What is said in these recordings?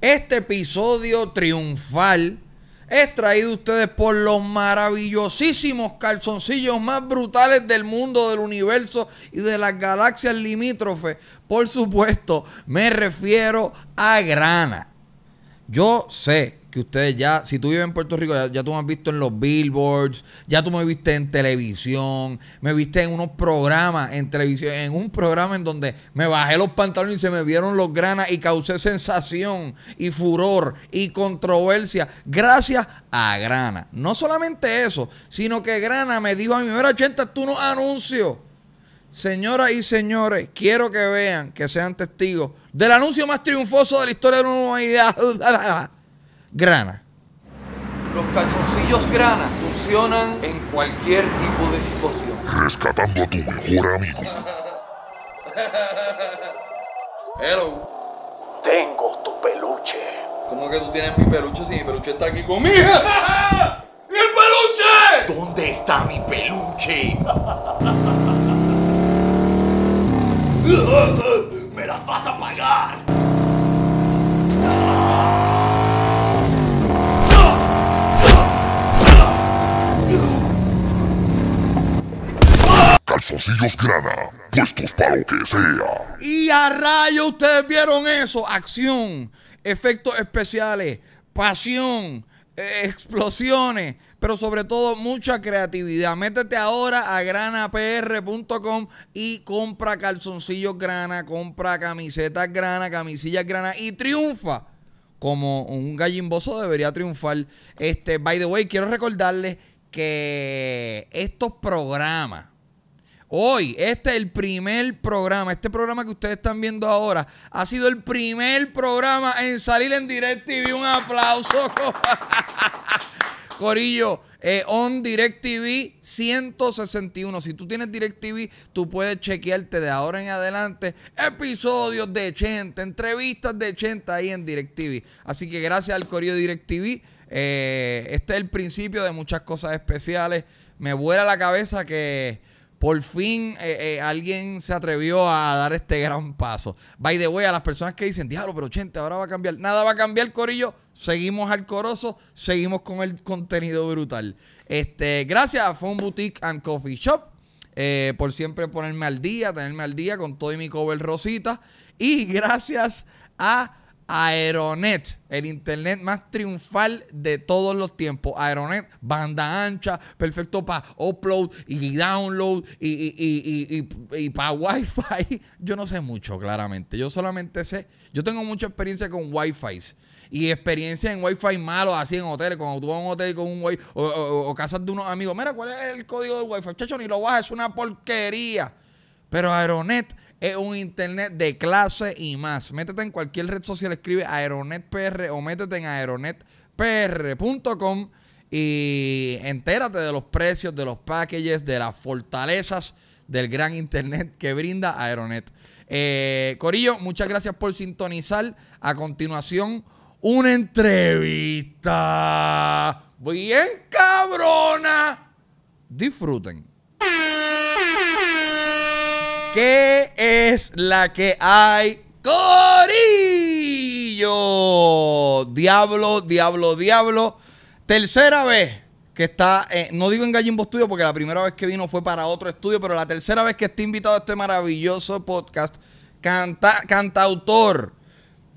Este episodio triunfal es traído ustedes por los maravillosísimos calzoncillos más brutales del mundo, del universo y de las galaxias limítrofes. Por supuesto, me refiero a grana. Yo sé que ustedes ya, si tú vives en Puerto Rico, ya, tú me has visto en los billboards, ya tú me viste en televisión, me viste en unos programas en televisión, en un programa en donde me bajé los pantalones y se me vieron los granas y causé sensación y furor y controversia gracias a Grana. No solamente eso, sino que Grana me dijo a mi mira, 80, tú no anuncio Señoras y señores, quiero que vean, que sean testigos del anuncio más triunfoso de la historia de la humanidad. grana. Los calzoncillos grana funcionan en cualquier tipo de situación. Rescatando a tu mejor amigo. Hello. Tengo tu peluche. ¿Cómo que tú tienes mi peluche si mi peluche está aquí conmigo? ¡Mi peluche! ¿Dónde está mi peluche? ¡Me las vas a pagar! Calzoncillos grana, puestos para lo que sea. Y a rayo ustedes vieron eso. Acción, efectos especiales, pasión, eh, explosiones pero sobre todo mucha creatividad. Métete ahora a granapr.com y compra calzoncillos grana, compra camisetas grana, camisillas grana y triunfa. Como un gallimboso debería triunfar. Este, by the way, quiero recordarles que estos programas Hoy, este es el primer programa. Este programa que ustedes están viendo ahora ha sido el primer programa en salir en DirecTV. Un aplauso. Corillo, eh, on DirecTV 161. Si tú tienes DirecTV, tú puedes chequearte de ahora en adelante episodios de 80 entrevistas de 80 ahí en DirecTV. Así que gracias al Corillo DirecTV. Eh, este es el principio de muchas cosas especiales. Me vuela la cabeza que por fin eh, eh, alguien se atrevió a dar este gran paso. By the way, a las personas que dicen, diablo, pero Chente, ahora va a cambiar. Nada va a cambiar, Corillo. Seguimos al corozo, seguimos con el contenido brutal. Este, gracias a Fun Boutique and Coffee Shop eh, por siempre ponerme al día, tenerme al día con todo y mi cover rosita. Y gracias a Aeronet, el internet más triunfal de todos los tiempos. Aeronet, banda ancha, perfecto para upload y download y, y, y, y para wifi. Yo no sé mucho, claramente. Yo solamente sé, yo tengo mucha experiencia con Wi-Fi. y experiencia en Wi-Fi malo, así en hoteles, cuando tú vas a un hotel con un o, o, casas de unos amigos, mira, ¿cuál es el código del fi Chacho, ni lo bajas, es una porquería. Pero Aeronet es un internet de clase y más. Métete en cualquier red social, escribe AeronetPR o métete en aeronetpr.com y entérate de los precios, de los packages, de las fortalezas del gran internet que brinda Aeronet. Eh, Corillo, muchas gracias por sintonizar. A continuación, una entrevista bien cabrona. Disfruten. ¿Qué es la que hay? Corillo. Diablo, diablo, diablo. Tercera vez que está, eh, no digo en Gallimbo Studio porque la primera vez que vino fue para otro estudio, pero la tercera vez que está invitado a este maravilloso podcast, canta, cantautor,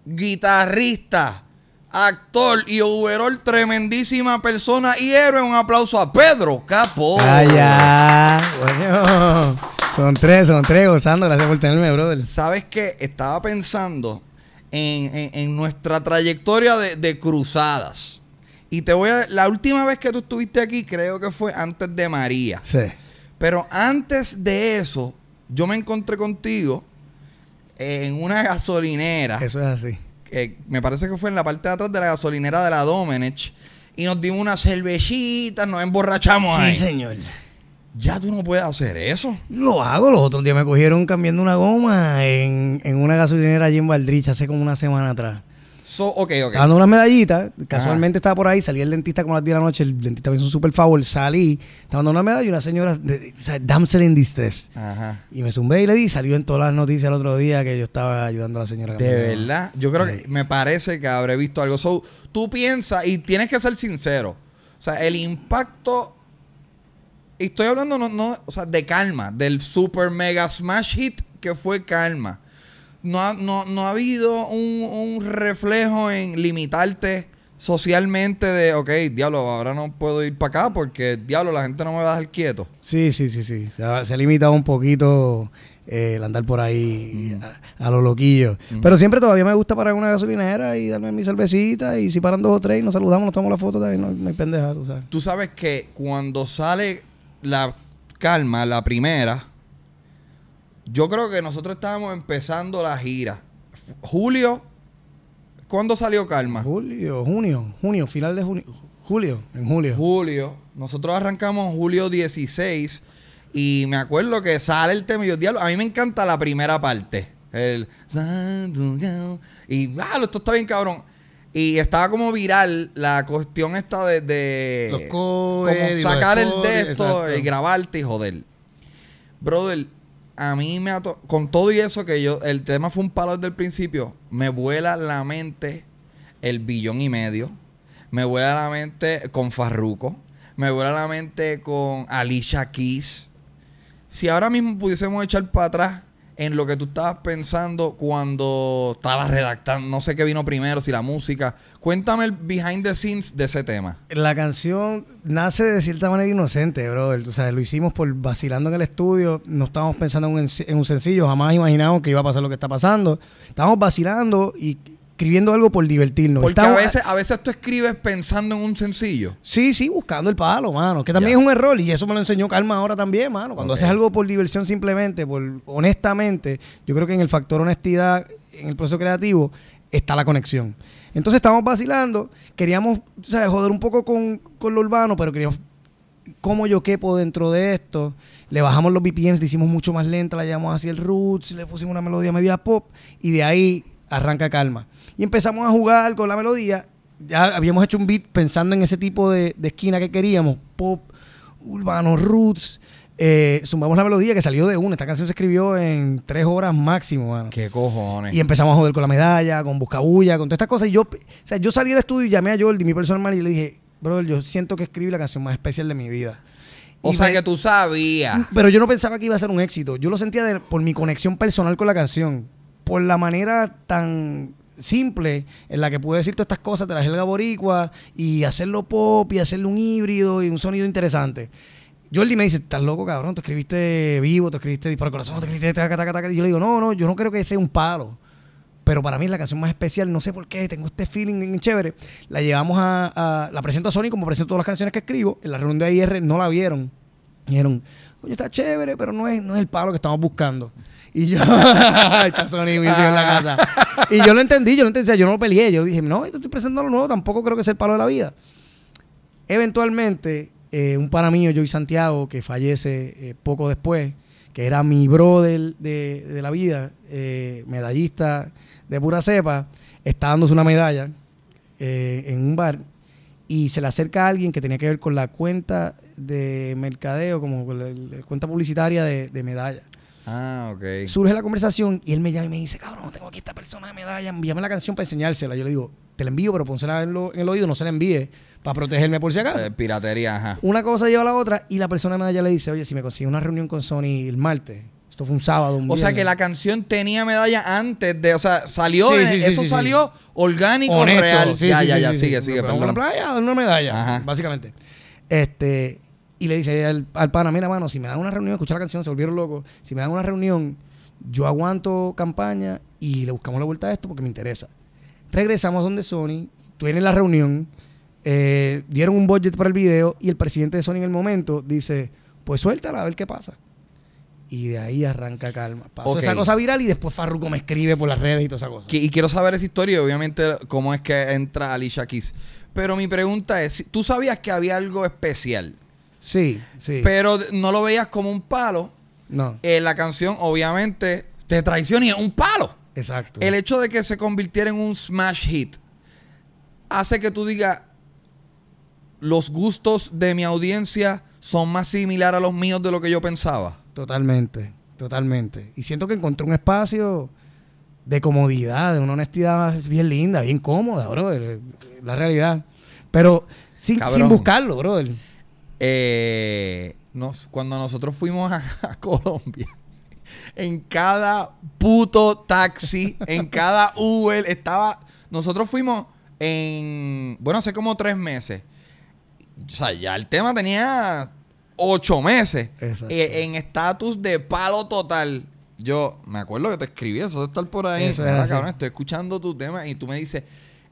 guitarrista, actor y overall tremendísima persona y héroe. Un aplauso a Pedro Capo. ¡Ay, bueno. Son tres, son tres, gozando. Gracias por tenerme, brother. ¿Sabes que Estaba pensando en, nuestra trayectoria de, cruzadas. Y te voy a... La última vez que tú estuviste aquí creo que fue antes de María. Sí. Pero antes de eso, yo me encontré contigo en una gasolinera. Eso es así. Que me parece que fue en la parte de atrás de la gasolinera de la Domenech. Y nos dimos una cervejita, nos emborrachamos ahí. Sí, señor. Ya tú no puedes hacer eso. Lo hago. Los otros días me cogieron cambiando una goma en, una gasolinera allí en Valdrich hace como una semana atrás. So, ok, ok. Dando una medallita. Casualmente estaba por ahí. Salí el dentista como las 10 de la noche. El dentista me hizo un super favor. Salí. Estaba dando una medalla y una señora, de, damsel in distress. Ajá. Y me zumbé y le di. Salió en todas las noticias el otro día que yo estaba ayudando a la señora. De verdad. Yo creo que me parece que habré visto algo. So, tú piensas y tienes que ser sincero. O sea, el impacto estoy hablando de Calma, del super mega smash hit que fue Calma. No, no, ha habido un, reflejo en limitarte socialmente de, ok, diablo, ahora no puedo ir para acá porque, diablo, la gente no me va a dejar quieto. Sí, sí, sí, sí. Se ha, limitado un poquito eh, el andar por ahí a, los loquillos. Pero siempre todavía me gusta parar en una gasolinera y darme mi cervecita y si paran dos o tres nos saludamos, nos tomamos la foto de no, no hay pendeja, tú sabes. Tú sabes que cuando sale la calma, la primera, yo creo que nosotros estábamos empezando la gira. Julio, ¿cuándo salió calma? Julio, junio, junio, final de junio. Julio, en julio. Julio. Nosotros arrancamos julio 16 y me acuerdo que sale el tema yo, diablo, a mí me encanta la primera parte. El... Y, ah, esto está bien cabrón. Y estaba como viral la cuestión esta de, sacar el de esto y grabarte y joder. Brother, a mí me con todo y eso que yo el tema fue un palo desde el principio, me vuela la mente el billón y medio. Me vuela la mente con Farruko, me vuela la mente con Alicia Keys. Si ahora mismo pudiésemos echar para atrás en lo que tú estabas pensando cuando estabas redactando, no sé qué vino primero, si la música. Cuéntame el behind the scenes de ese tema. La canción nace de cierta manera inocente, bro. O sea, lo hicimos por vacilando en el estudio, no estábamos pensando en un, en un sencillo, jamás imaginamos que iba a pasar lo que está pasando. Estábamos vacilando y escribiendo algo por divertirnos. Porque a, veces, a veces tú escribes pensando en un sencillo. Sí, sí, buscando el palo, mano. Que también es un error y eso me lo enseñó Calma ahora también, mano. Cuando haces algo por diversión simplemente, por honestamente, yo creo que en el factor honestidad, en el proceso creativo, está la conexión. Entonces estábamos vacilando, queríamos ¿sabes? joder un poco con, lo urbano, pero queríamos cómo yo quepo dentro de esto. Le bajamos los VPNs, le hicimos mucho más lenta, la llamamos así el roots, le pusimos una melodía media pop y de ahí arranca calma. Y empezamos a jugar con la melodía. Ya habíamos hecho un beat pensando en ese tipo de, esquina que queríamos. Pop, urbano, roots. sumamos eh, la melodía que salió de una. Esta canción se escribió en tres horas máximo, mano. Qué cojones. Y empezamos a joder con la medalla, con buscabulla, con todas estas cosas. Y yo, yo salí del estudio y llamé a Jordi, mi personal, y le dije, brother, yo siento que escribí la canción más especial de mi vida. O sea que tú sabías. Pero yo no pensaba que iba a ser un éxito. Yo lo sentía por mi conexión personal con la canción por la manera tan simple en la que pude decir todas estas cosas de el gaboricua boricua y hacerlo pop y hacerle un híbrido y un sonido interesante. Jordi me dice, estás loco, cabrón, Te escribiste vivo, te escribiste disparo corazón, te escribiste ta ta ta. Y yo le digo, no, no, yo no creo que sea un palo. Pero para mí es la canción más especial, no sé por qué, tengo este feeling chévere. La llevamos a, la presento a Sony como presento todas las canciones que escribo. En la reunión de A&R no la vieron. Dijeron, coño, está chévere, pero no es, no es el palo que estamos buscando. Y yo, está Sony en la ah. casa. Y yo lo entendí, yo yo no lo peleé. Yo dije, no, yo estoy presentando lo nuevo, tampoco creo que sea el palo de la vida. Eventualmente, eh, un pana mío, Joey Santiago, que fallece eh, poco después, que era mi bro de, la vida, eh, medallista de pura cepa, está dándose una medalla en un bar y se le acerca a alguien que tenía que ver con la cuenta de mercadeo, como la, cuenta publicitaria de, de medalla. Ah, ok. Surge la conversación y él me llama y me dice, cabrón, tengo aquí esta persona de medalla, envíame la canción para enseñársela. Yo le digo, te la envío, pero pónsela en, el oído, no se la envíe para protegerme por si acaso. Eh, piratería, ajá. Una cosa lleva a la otra y la persona de medalla le dice, oye, si me consigo una reunión con Sony el martes, esto fue un sábado, un O sea que la canción tenía medalla antes de. O sea, salió. Sí, sí, eso salió orgánico, real. ya, ya, ya. sigue, sigue. Una playa, una medalla, básicamente. Este y le dice al, pana, mira, mano, si me dan una reunión, escuchar la canción, se volvieron locos, si me dan una reunión, yo aguanto campaña y le buscamos la vuelta a esto porque me interesa. Regresamos donde Sony, eres la reunión, eh, dieron un budget para el video y el presidente de Sony en el momento dice, pues suéltala a ver qué pasa. Y de ahí arranca calma. Pasó esa cosa viral y después Farruko me escribe por las redes y toda esa cosa. Y quiero saber esa historia obviamente cómo es que entra Alicia Keys. Pero mi pregunta es, ¿tú sabías que había algo especial Sí, sí. Pero no lo veías como un palo. No. Eh, la canción, obviamente, te traiciona y es un palo. Exacto. El hecho de que se convirtiera en un smash hit hace que tú digas, los gustos de mi audiencia son más similares a los míos de lo que yo pensaba. Totalmente, totalmente. Y siento que encontré un espacio de comodidad, de una honestidad bien linda, bien cómoda, bro. Eh, la realidad. Pero sin, sin buscarlo, brother. Eh, nos, cuando nosotros fuimos a, Colombia, en cada puto taxi, en cada Uber, estaba. Nosotros fuimos en. Bueno, hace como tres meses. O sea, ya el tema tenía ocho meses. Eh, en estatus de palo total. Yo me acuerdo que te escribí eso de estar por ahí. estoy escuchando tu tema y tú me dices,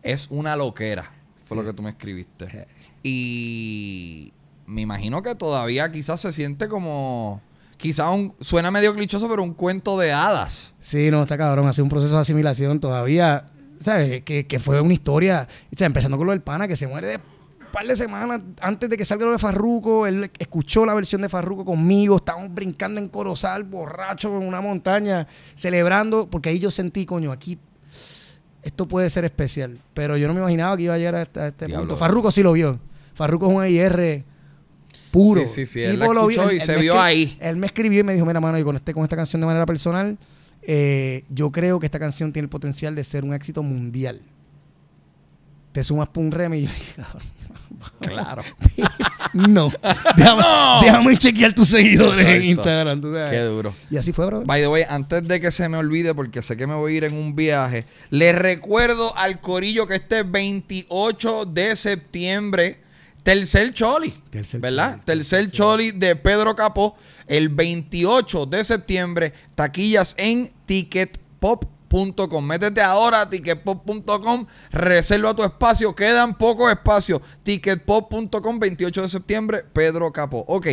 es una loquera. Fue lo que tú me escribiste. Eh. Y me imagino que todavía quizás se siente como Quizás suena medio clichoso, pero un cuento de hadas. Sí, no, está cabrón, hace un proceso de asimilación todavía, ¿sabes? Que, fue una historia, empezando con lo del pana que se muere de un par de semanas antes de que salga lo de Farruco, él escuchó la versión de Farruco conmigo, estábamos brincando en Corozal, borracho en una montaña, celebrando, porque ahí yo sentí, coño, aquí esto puede ser especial, pero yo no me imaginaba que iba a llegar a este punto. Farruco sí lo vio. Farruco es un IR puro. Sí, sí, sí. y se vio ahí. Él me escribió y me dijo, mira, mano, yo conecté con esta canción de manera personal. Eh, yo creo que esta canción tiene el potencial de ser un éxito mundial. Te sumas por un remi y yo Claro. no. Déjame, déjame, chequear tus seguidores en Instagram. Qué duro. Y así fue, bro. By the way, antes de que se me olvide, porque sé que me voy a ir en un viaje, le recuerdo al Corillo que este 28 de septiembre Tercer Choli, ¿verdad? Tercer Choli de Pedro Capó el 28 de septiembre. Taquillas en ticketpop.com. Métete ahora a ticketpop.com, reserva tu espacio, quedan pocos espacios. Ticketpop.com, 28 de septiembre, Pedro Capó. Ok.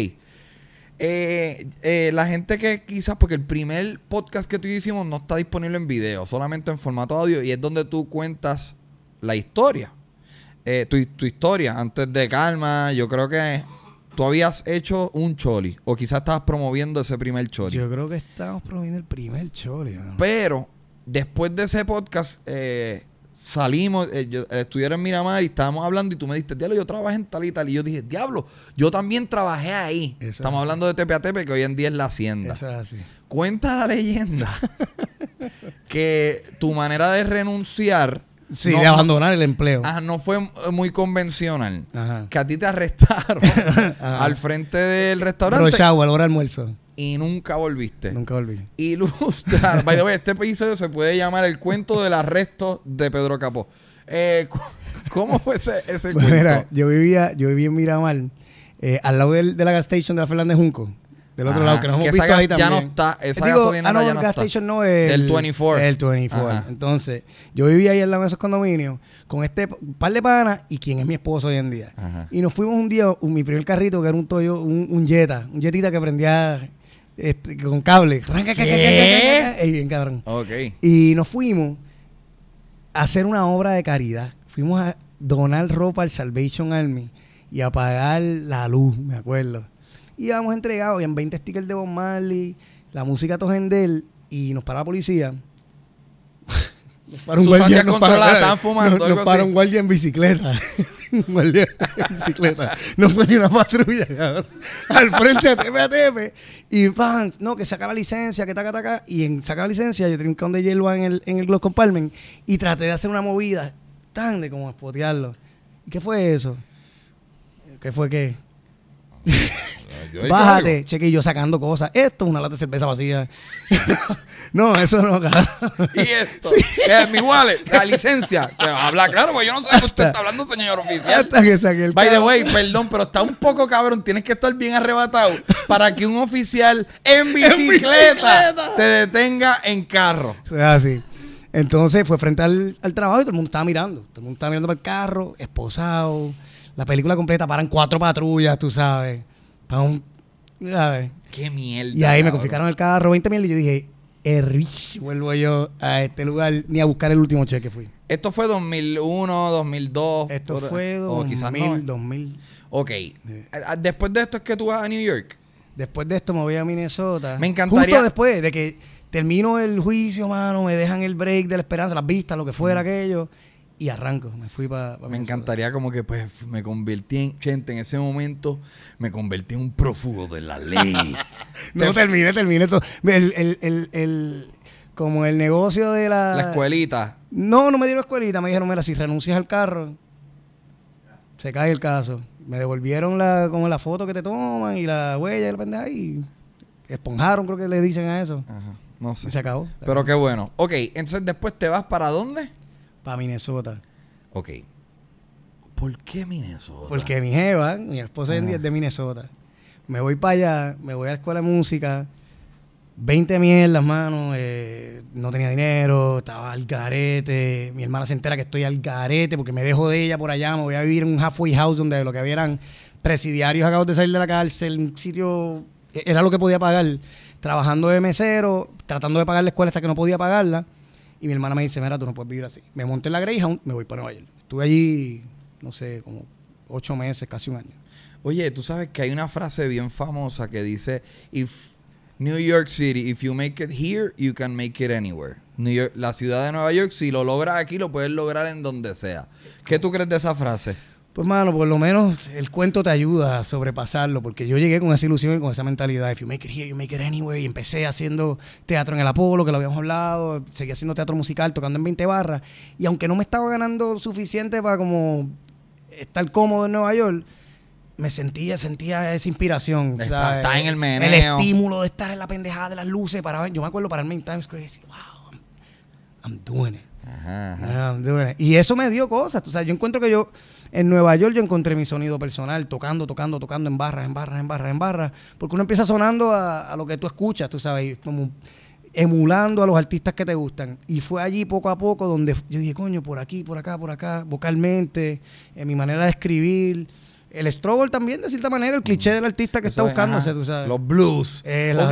Eh, eh, la gente que quizás, porque el primer podcast que tú hicimos no está disponible en video, solamente en formato audio, y es donde tú cuentas la historia eh, tu, historia antes de Calma. Yo creo que tú habías hecho un choli o quizás estabas promoviendo ese primer choli. Yo creo que estábamos promoviendo el primer choli. Pero después de ese podcast eh, salimos, eh, estuvieron en Miramar y estábamos hablando y tú me dijiste, diablo, yo trabajé en tal y tal. Y yo dije, diablo, yo también trabajé ahí. Estamos hablando de TPATP, que hoy en día es la hacienda. Eso Cuenta la leyenda que tu manera de renunciar Sí, de abandonar el empleo. Ajá, no fue muy convencional. Ajá. Que a ti te arrestaron al frente del restaurante. Rochau, almuerzo. Y nunca volviste. Nunca volví. Ilustra. By the way, este episodio se puede llamar El cuento del arresto de Pedro Capó. Eh, ¿Cómo fue ese, pues cuento? Mira, yo vivía, yo vivía en Miramar, eh, al lado de la gas station de la Fernández Junco. Del otro lado, que nos hemos visto ahí también. Ya no está, esa gasolina ah, no, ya no está. Station es. El 24. El 24. Entonces, yo vivía ahí en la mesa esos condominio con este par de panas y quien es mi esposo hoy en día. Y nos fuimos un día, mi primer carrito, que era un Toyo, un, un Jetta, un Jetita que prendía este, con cable. ¿Qué? Y bien cabrón. Y nos fuimos a hacer una obra de caridad. Fuimos a donar ropa al Salvation Army y a pagar la luz, me acuerdo. Y habíamos entregado, habían 20 stickers de Bob Marley, la música Togendel, y nos para la policía. nos para un guardia, nos para, nos, nos un guardia en bicicleta. un guardia en bicicleta. No fue ni una patrulla, Al frente de TV. Y pan, no, que saca la licencia, que taca, taca. Y en saca la licencia, yo tenía un con de hielo en el, en el Glock Compartment. Y traté de hacer una movida tan de como espotearlo. ¿Y qué fue eso? ¿Qué fue qué? cheque Bájate, yo sacando cosas. Esto es una lata de cerveza vacía. no, eso no, cara. Y esto, es mi wallet, la licencia. habla claro, porque yo no sé de qué usted está hablando, señor oficial. que saque el By the way, perdón, pero está un poco cabrón. Tienes que estar bien arrebatado para que un oficial en bicicleta, te detenga en carro. O sea, así. Entonces fue frente al, trabajo y todo el mundo estaba mirando. Todo el mundo estaba mirando para el carro, esposado. La película completa, paran cuatro patrullas, tú sabes. Para un. A Qué mierda. Y ahí me confiscaron el carro, 20 mil, y yo dije, Erich, vuelvo yo a este lugar ni a buscar el último cheque que fui. Esto fue 2001, 2002. Esto fue 2000, o quizás 2000. ¿eh? Ok. Después de esto es que tú vas a New York. Después de esto me voy a Minnesota. Me encantaría. Justo después de que termino el juicio, mano, me dejan el break de la esperanza, las vistas, lo que fuera aquello y arranco, me fui para... me encantaría como que pues me convertí en, gente, en ese momento me convertí en un prófugo de la ley. no, termine termine terminé todo. como el negocio de la... La escuelita. No, no me dieron escuelita, me dijeron, mira, si renuncias al carro, se cae el caso. Me devolvieron la, como la foto que te toman y la huella y la pendeja y esponjaron, creo que le dicen a eso. Ajá, no sé. se acabó. Pero qué bueno. Ok, entonces después te vas para dónde? A Minnesota. Ok. ¿Por qué Minnesota? Porque mi jeva, mi esposa es de Minnesota. Me voy para allá, me voy a la escuela de música, 20 mierdas, mano, eh, no tenía dinero, estaba al garete, mi hermana se entera que estoy al garete porque me dejo de ella por allá, me voy a vivir en un halfway house donde lo que había presidiarios acabados de salir de la cárcel, un sitio, e-, era lo que podía pagar, trabajando de mesero, tratando de pagar la escuela hasta que no podía pagarla y mi hermana me dice, mira, tú no puedes vivir así. Me monté en la Greyhound, me voy para Nueva York. Estuve allí, no sé, como ocho meses, casi un año. Oye, tú sabes que hay una frase bien famosa que dice, if New York City, if you make it here, you can make it anywhere. la ciudad de Nueva York, si lo logras aquí, lo puedes lograr en donde sea. ¿Qué tú crees de esa frase? Pues, mano, por lo menos el cuento te ayuda a sobrepasarlo, porque yo llegué con esa ilusión y con esa mentalidad. If you make it here, you make it anywhere. Y empecé haciendo teatro en el Apolo, que lo habíamos hablado. Seguí haciendo teatro musical, tocando en 20 barras. Y aunque no me estaba ganando suficiente para como estar cómodo en Nueva York, me sentía, sentía esa inspiración. Está, o sea, en el meneo. El estímulo de estar en la pendejada de las luces. Para, yo me acuerdo pararme en Times Square y decir, wow, I'm, doing it. I'm doing it. Y eso me dio cosas. O sea, yo encuentro que yo en Nueva York yo encontré mi sonido personal, tocando, tocando, tocando en barras, en barras, en barras, en barras, porque uno empieza sonando a, lo que tú escuchas, tú sabes, como emulando a los artistas que te gustan. Y fue allí poco a poco donde yo dije, coño, por aquí, por acá, por acá, vocalmente, en mi manera de escribir. El struggle también, de cierta manera, el cliché del artista que está buscándose, tú sabes. Los blues. Es la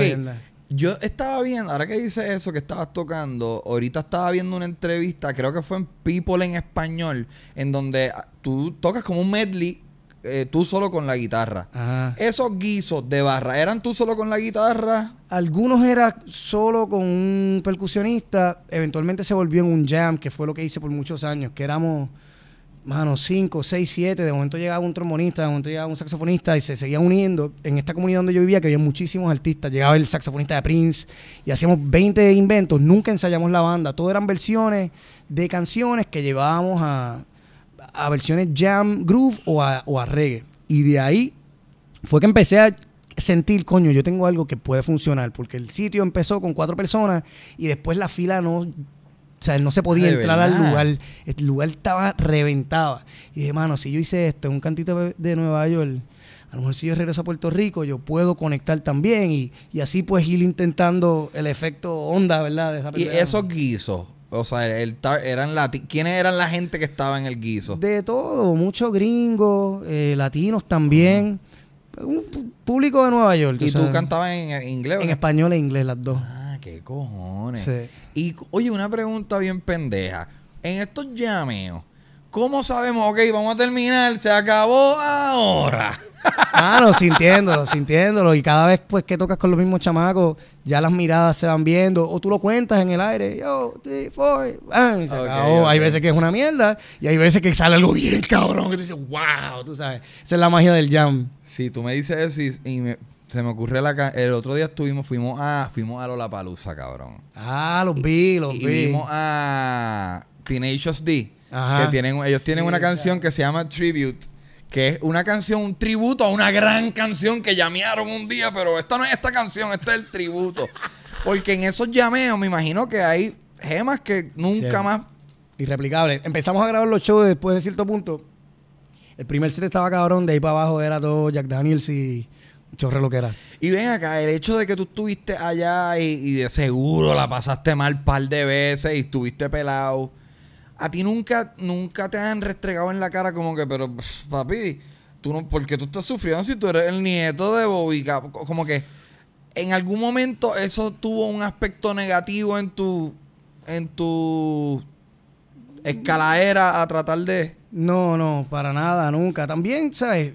yo estaba viendo, ahora que dices eso que estabas tocando, ahorita estaba viendo una entrevista, creo que fue en People en español, en donde tú tocas como un medley eh, tú solo con la guitarra. Esos guisos de barra, ¿eran tú solo con la guitarra? Algunos eran solo con un percusionista, eventualmente se volvió en un jam, que fue lo que hice por muchos años, que éramos mano, cinco, seis, siete, de momento llegaba un trombonista, de momento llegaba un saxofonista y se seguía uniendo. En esta comunidad donde yo vivía, que había muchísimos artistas, llegaba el saxofonista de Prince y hacíamos 20 inventos, nunca ensayamos la banda, todo eran versiones de canciones que llevábamos a, versiones jam, groove o o a reggae. Y de ahí fue que empecé a sentir, coño, yo tengo algo que puede funcionar, porque el sitio empezó con cuatro personas y después la fila no o sea, no se podía entrar al lugar. El lugar estaba reventado. Y dije, mano, si yo hice esto en un cantito de Nueva York, a lo mejor si yo regreso a Puerto Rico, yo puedo conectar también. Y, así pues ir intentando el efecto onda, ¿verdad? De esa y esos guisos. O sea, el, eran ¿quiénes eran la gente que estaba en el guiso? De todo, muchos gringos, eh, latinos también. Un público de Nueva York. ¿Y tú, cantabas en, en inglés? En español e inglés, las dos. Ah, qué cojones. Sí. Y oye, una pregunta bien pendeja. En estos llameos, ¿cómo sabemos? Ok, vamos a terminar, se acabó ahora. Claro, ah, sintiéndolo, sintiéndolo. Y cada vez pues que tocas con los mismos chamacos, ya las miradas se van viendo. O tú lo cuentas en el aire. Yo, three, ah, se acabó. Hay veces que es una mierda y hay veces que sale algo bien cabrón. Que tú dices, wow, tú sabes. Esa es la magia del jam. Sí, tú me dices eso y me se me ocurre la el otro día estuvimos fuimos a fuimos a Lollapalooza, cabrón. Ah, los vi, los vi. Y a Teenage D, tienen ellos tienen una canción que se llama Tribute que es una canción, un tributo a una gran canción que llamearon un día, pero esta no es esta canción, este es el tributo. Porque en esos llameos me imagino que hay gemas que nunca más... Irreplicables. Empezamos a grabar los shows después de cierto punto. El primer set estaba cabrón, de ahí para abajo era todo Jack Daniels y Chorre lo que era. Y ven acá, el hecho de que tú estuviste allá y, de seguro la pasaste mal par de veces y estuviste pelado. A ti nunca, nunca te han restregado en la cara como que, pero papi, tú no, ¿por qué tú estás sufriendo si tú eres el nieto de Bobby? Como que en algún momento eso tuvo un aspecto negativo en tu, en tu escalaera a tratar de... No, no, para nada, nunca. También, ¿sabes?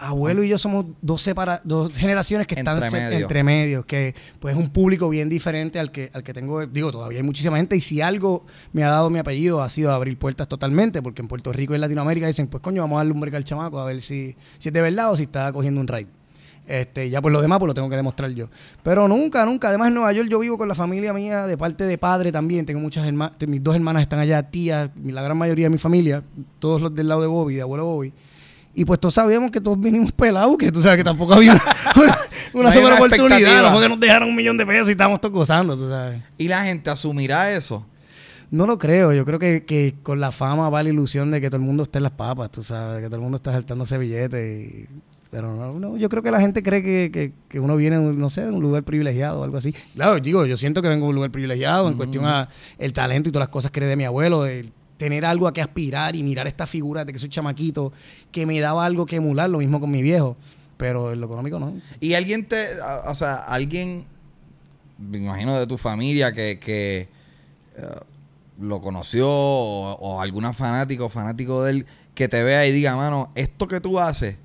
abuelo y yo somos dos, separa, dos generaciones que están entre, medios, que pues es un público bien diferente al que, al que tengo, digo, todavía hay muchísima gente y si algo me ha dado mi apellido ha sido abrir puertas totalmente, porque en Puerto Rico y en Latinoamérica dicen, pues coño, vamos a darle un break al chamaco a ver si, si es de verdad o si está cogiendo un raid Este, ya por lo demás, pues lo tengo que demostrar yo. Pero nunca, nunca. Además, en Nueva York yo vivo con la familia mía de parte de padre también. Tengo muchas hermanas, mis dos hermanas están allá, tías, la gran mayoría de mi familia, todos los del lado de Bobby, de abuelo Bobby. Y pues todos sabíamos que todos vinimos pelados, que tú sabes que tampoco había una, super oportunidad, no que nos dejaron un millón de pesos y estábamos todos gozando, tú sabes. ¿Y la gente asumirá eso? No lo creo, yo creo que, con la fama va la ilusión de que todo el mundo esté en las papas, tú sabes, que todo el mundo está saltando billetes. Pero no, yo creo que la gente cree que, que, uno viene, no sé, de un lugar privilegiado o algo así. Claro, digo, yo siento que vengo de un lugar privilegiado en cuestión mm. a el talento y todas las cosas que eres de mi abuelo, de tener algo a que aspirar y mirar esta figura de que soy chamaquito, que me daba algo que emular, lo mismo con mi viejo, pero en lo económico no. Y alguien te, o sea, alguien, me imagino de tu familia que, eh, lo conoció o, alguna fanático o fanático de él que te vea y diga, mano, esto que tú haces,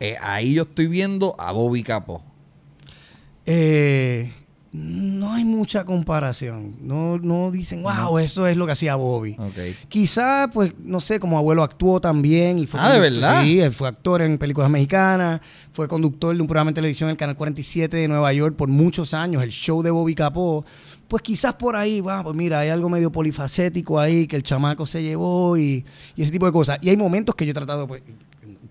eh, ahí yo estoy viendo a Bobby Capo. Eh, no hay mucha comparación. No, no dicen, wow, eso es lo que hacía Bobby. Quizás, Quizá, pues, no sé, como abuelo actuó también. Y fue ah, de verdad. Sí, él fue actor en películas mexicanas, fue conductor de un programa de televisión en el Canal 47 de Nueva York por muchos años, el show de Bobby Capó. Pues quizás por ahí, va, pues mira, hay algo medio polifacético ahí que el chamaco se llevó y, y ese tipo de cosas. Y hay momentos que yo he tratado, pues,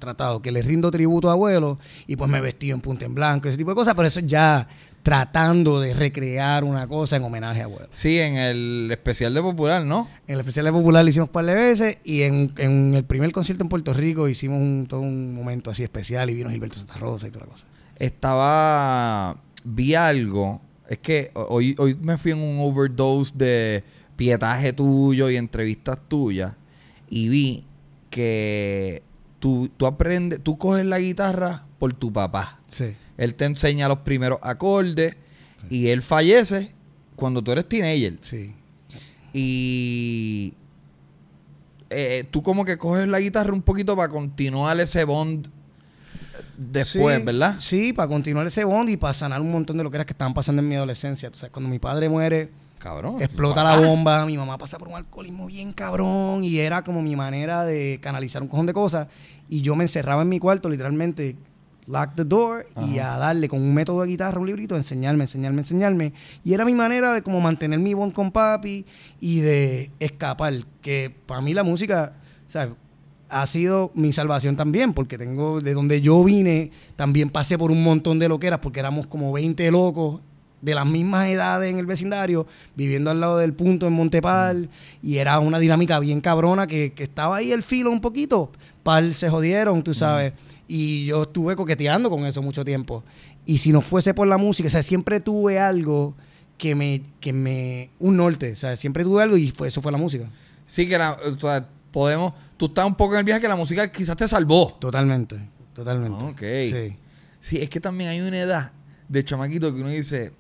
tratado, que le rindo tributo a abuelo y pues me vestí en punta en blanco, ese tipo de cosas, pero eso ya tratando de recrear una cosa en homenaje a abuelo. Sí, en el especial de Popular, ¿no? En el especial de Popular lo hicimos un par de veces y en, el primer concierto en Puerto Rico hicimos todo un momento así especial y vino Gilberto Santa Rosa y toda la cosa. Estaba, vi algo, es que hoy, hoy me fui en un overdose de pietaje tuyo y entrevistas tuyas y vi que tú, aprendes, tú coges la guitarra por tu papá. Sí. Él te enseña los primeros acordes y él fallece cuando tú eres teenager. Sí. Y eh, tú como que coges la guitarra un poquito para continuar ese bond después, ¿verdad? Sí, para continuar ese bond y para sanar un montón de lo que era que estaban pasando en mi adolescencia. O cuando mi padre muere, Cabrón. Explota la bomba. Mi mamá pasa por un alcoholismo bien cabrón. Y era como mi manera de canalizar un cojón de cosas. Y yo me encerraba en mi cuarto, literalmente, lock the door y a darle con un método de guitarra, un librito, enseñarme, enseñarme, enseñarme. Y era mi manera de como mantener mi bond con papi y de escapar. Que para mí la música, ha sido mi salvación también, porque tengo, de donde yo vine, también pasé por un montón de loqueras, porque éramos como 20 locos de las mismas edades en el vecindario, viviendo al lado del punto en Montepal, mm. y era una dinámica bien cabrona que, estaba ahí el filo un poquito. Pal se jodieron, tú mm. sabes. Y yo estuve coqueteando con eso mucho tiempo. Y si no fuese por la música, o sea, siempre tuve algo que me, que me, un norte, o sea, siempre tuve algo y eso fue la música. Sí, que la, o sea, podemos, tú estás un poco en el viaje que la música quizás te salvó. Totalmente, totalmente. Ok. Sí. Sí, es que también hay una edad de chamaquito que uno dice,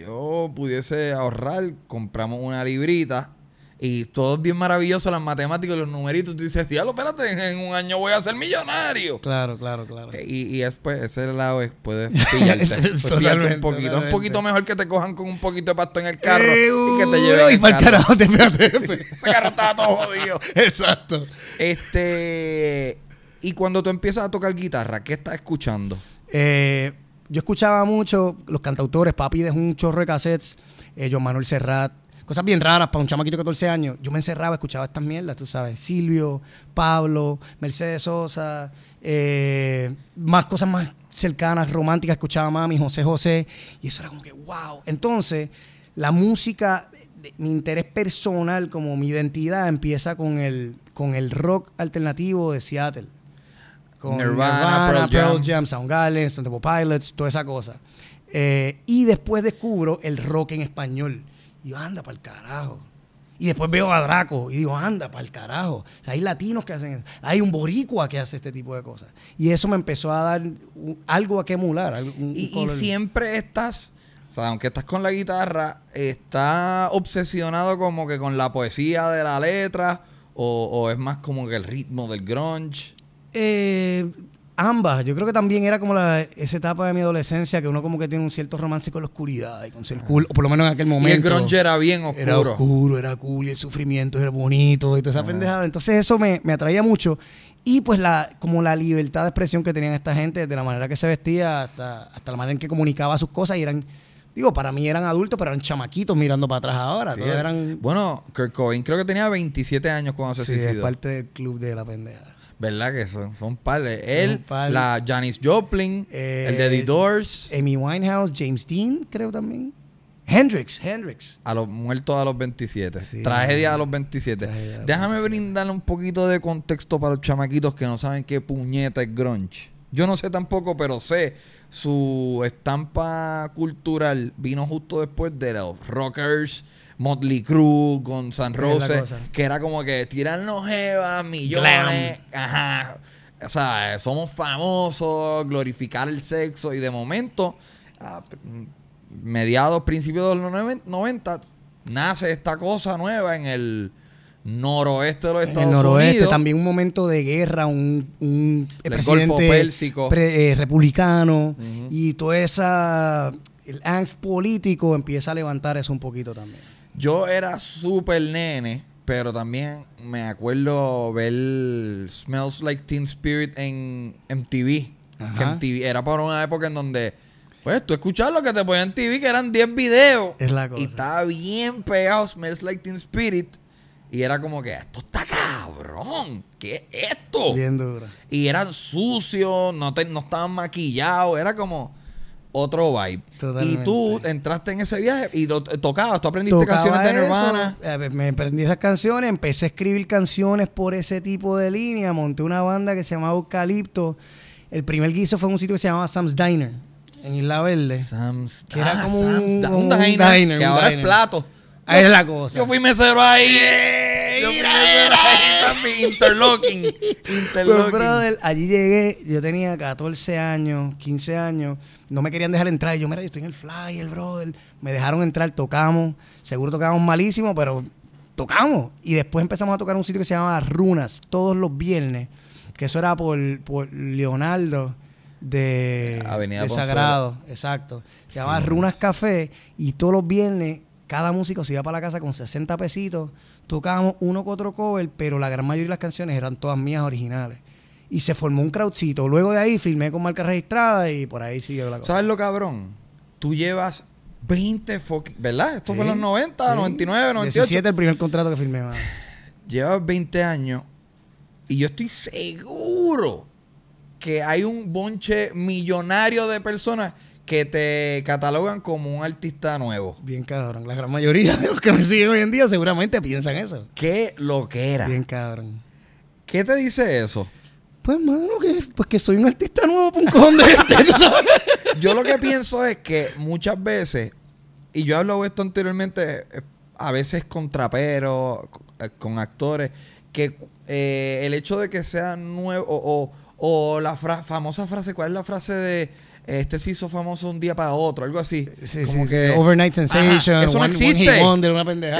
yo pudiese ahorrar, compramos una librita y todo es bien maravilloso, las matemáticas, los numeritos. Tú dices, diablo, espérate, en un año voy a ser millonario. Claro, claro, claro. Eh, y, y pues, ese lado es, puedes pillarte. un poquito. Es un poquito mejor que te cojan con un poquito de pasto en el carro y que te eh, lleven. Y para el carajo te Ese carro estaba todo jodido. Exacto. Este. Y cuando tú empiezas a tocar guitarra, ¿qué estás escuchando? Eh, yo escuchaba mucho los cantautores, papi de un chorro de cassettes, eh, John Manuel Serrat, cosas bien raras para un chamaquito de 14 años. Yo me encerraba, escuchaba estas mierdas, tú sabes, Silvio, Pablo, Mercedes Sosa, eh, más cosas más cercanas, románticas, escuchaba a mami, José José, y eso era como que, wow. Entonces, la música, mi interés personal como mi identidad empieza con el, con el rock alternativo de Seattle con Nirvana, Pearl, Jam, Sound Soundgarden, Stone Pilots, toda esa cosa. Eh, y después descubro el rock en español. Y yo, anda para el carajo. Y después veo a Draco y digo, anda para el carajo. O sea, hay latinos que hacen Hay un boricua que hace este tipo de cosas. Y eso me empezó a dar algo a que emular. y, siempre estás... O sea, aunque estás con la guitarra, está obsesionado como que con la poesía de la letra o, o, es más como que el ritmo del grunge. Eh, ambas. Yo creo que también era como la, esa etapa de mi adolescencia que uno como que tiene un cierto romance con la oscuridad y con ser ah. cool, o por lo menos en aquel momento. el grunge era bien oscuro. Era oscuro, era cool, y el sufrimiento era bonito y toda esa ah. pendejada. Entonces eso me, atraía mucho. Y pues la, como la libertad de expresión que tenían esta gente, de la manera que se vestía hasta, hasta la manera en que comunicaba sus cosas y eran... Digo, para mí eran adultos, pero eran chamaquitos mirando para atrás ahora. eran... Bueno, Kurt Cobain creo que tenía 27 años cuando se sí, suicidó. parte del club de la pendejada ¿Verdad? Que son, son pares. Él, la Janis Joplin, el de eh, The Doors. Amy Winehouse, James Dean, creo también. Hendrix, Hendrix. A los muertos a los 27. Tragedia a los 27. Déjame brindarle un poquito de contexto para los chamaquitos que no saben qué puñeta es grunge. Yo no sé tampoco, pero sé su estampa cultural vino justo después de los rockers, Motley Crue, con San Rose, que era como que tirarnos Eva, millones, ajá. O sea, somos famosos, glorificar el sexo y de momento, mediados, principios de los 90, nace esta cosa nueva en el noroeste de los Estados en el noroeste, También un momento de guerra, un, un presidente eh, republicano y toda esa el angst político empieza a levantar eso un poquito también. Yo era súper nene, pero también me acuerdo ver Smells Like Teen Spirit en MTV. era para una época en donde... Pues tú escuchabas lo que te ponían en TV, que eran 10 videos. Es la Y estaba bien pegado Smells Like Teen Spirit. Y era como que, esto está cabrón. ¿Qué es esto? Bien Y eran sucios, no, te, no estaban maquillados. Era como, otro vibe. Y tú entraste en ese viaje y eh, tocabas, tú aprendiste canciones de Nirvana. Eh, me aprendí esas canciones, empecé a escribir canciones por ese tipo de línea, monté una banda que se llamaba Eucalipto. El primer guiso fue en un sitio que se llamaba Sam's Diner, en Isla Verde. Sam's Que era ah, Sam's, un, diner, Que ahora es plato. Ahí es la cosa. Yo fui mesero ahí. Interlocking. Interlocking. allí llegué, yo tenía 14 años, 15 años, no me querían dejar entrar. Y yo, mira, yo estoy en el flyer, brother. Me dejaron entrar, tocamos. Seguro tocábamos malísimo, pero tocamos. Y después empezamos a tocar un sitio que se llamaba Runas, todos los viernes. Que eso era por, por Leonardo de, Avenida de Sagrado, exacto. Se llamaba Runas Café y todos los viernes cada músico se iba para la casa con 60 pesitos, tocábamos uno que otro cover, pero la gran mayoría de las canciones eran todas mías originales. Y se formó un crowdcito. Luego de ahí filmé con marca registrada y por ahí siguió la cosa. ¿Sabes lo cabrón? Tú llevas 20 ¿Verdad? Esto fue en los 90, 99, 98. 17 el primer contrato que firmé, Llevas 20 años y yo estoy seguro que hay un bonche millonario de personas que te catalogan como un artista nuevo. Bien cabrón. La gran mayoría de los que me siguen hoy en día seguramente piensan eso. Qué loquera. Bien cabrón. ¿Qué te dice eso? Pues, mano, que, pues que soy un artista nuevo para un Yo lo que pienso es que muchas veces, y yo hablo esto anteriormente, eh, a veces con traperos, eh, con actores, que eh, el hecho de que sea nuevo o o la famosa frase, ¿cuál es la frase de este se hizo famoso un día para otro, algo así. como que, Overnight sensation. eso, no existe.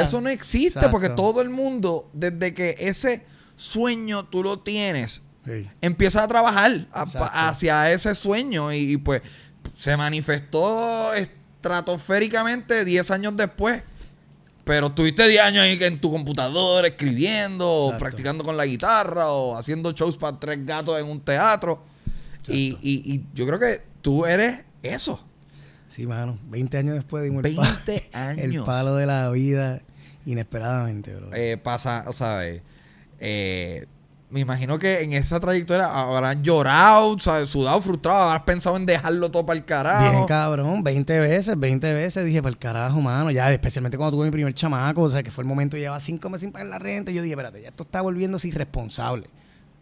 eso no existe porque todo el mundo, desde que ese sueño tú lo tienes, empieza a trabajar hacia ese sueño y, y, pues se manifestó estratosféricamente 10 años después. Pero tuviste 10 años ahí en tu computador escribiendo, o practicando con la guitarra, o haciendo shows para tres gatos en un teatro. Y, y, yo creo que tú eres eso. Sí, mano. 20 años después de 20 años. El palo de la vida, inesperadamente, bro. Eh, pasa, o sea, eh, eh me imagino que en esa trayectoria habrán llorado, ¿sabes? sudado, frustrado, habrás pensado en dejarlo todo para el carajo. Bien, cabrón, 20 veces, 20 veces dije, para el carajo, mano. Ya, especialmente cuando tuve mi primer chamaco, o sea, que fue el momento, llevaba cinco meses sin pagar la renta. Y yo dije, espérate, ya esto está volviéndose irresponsable.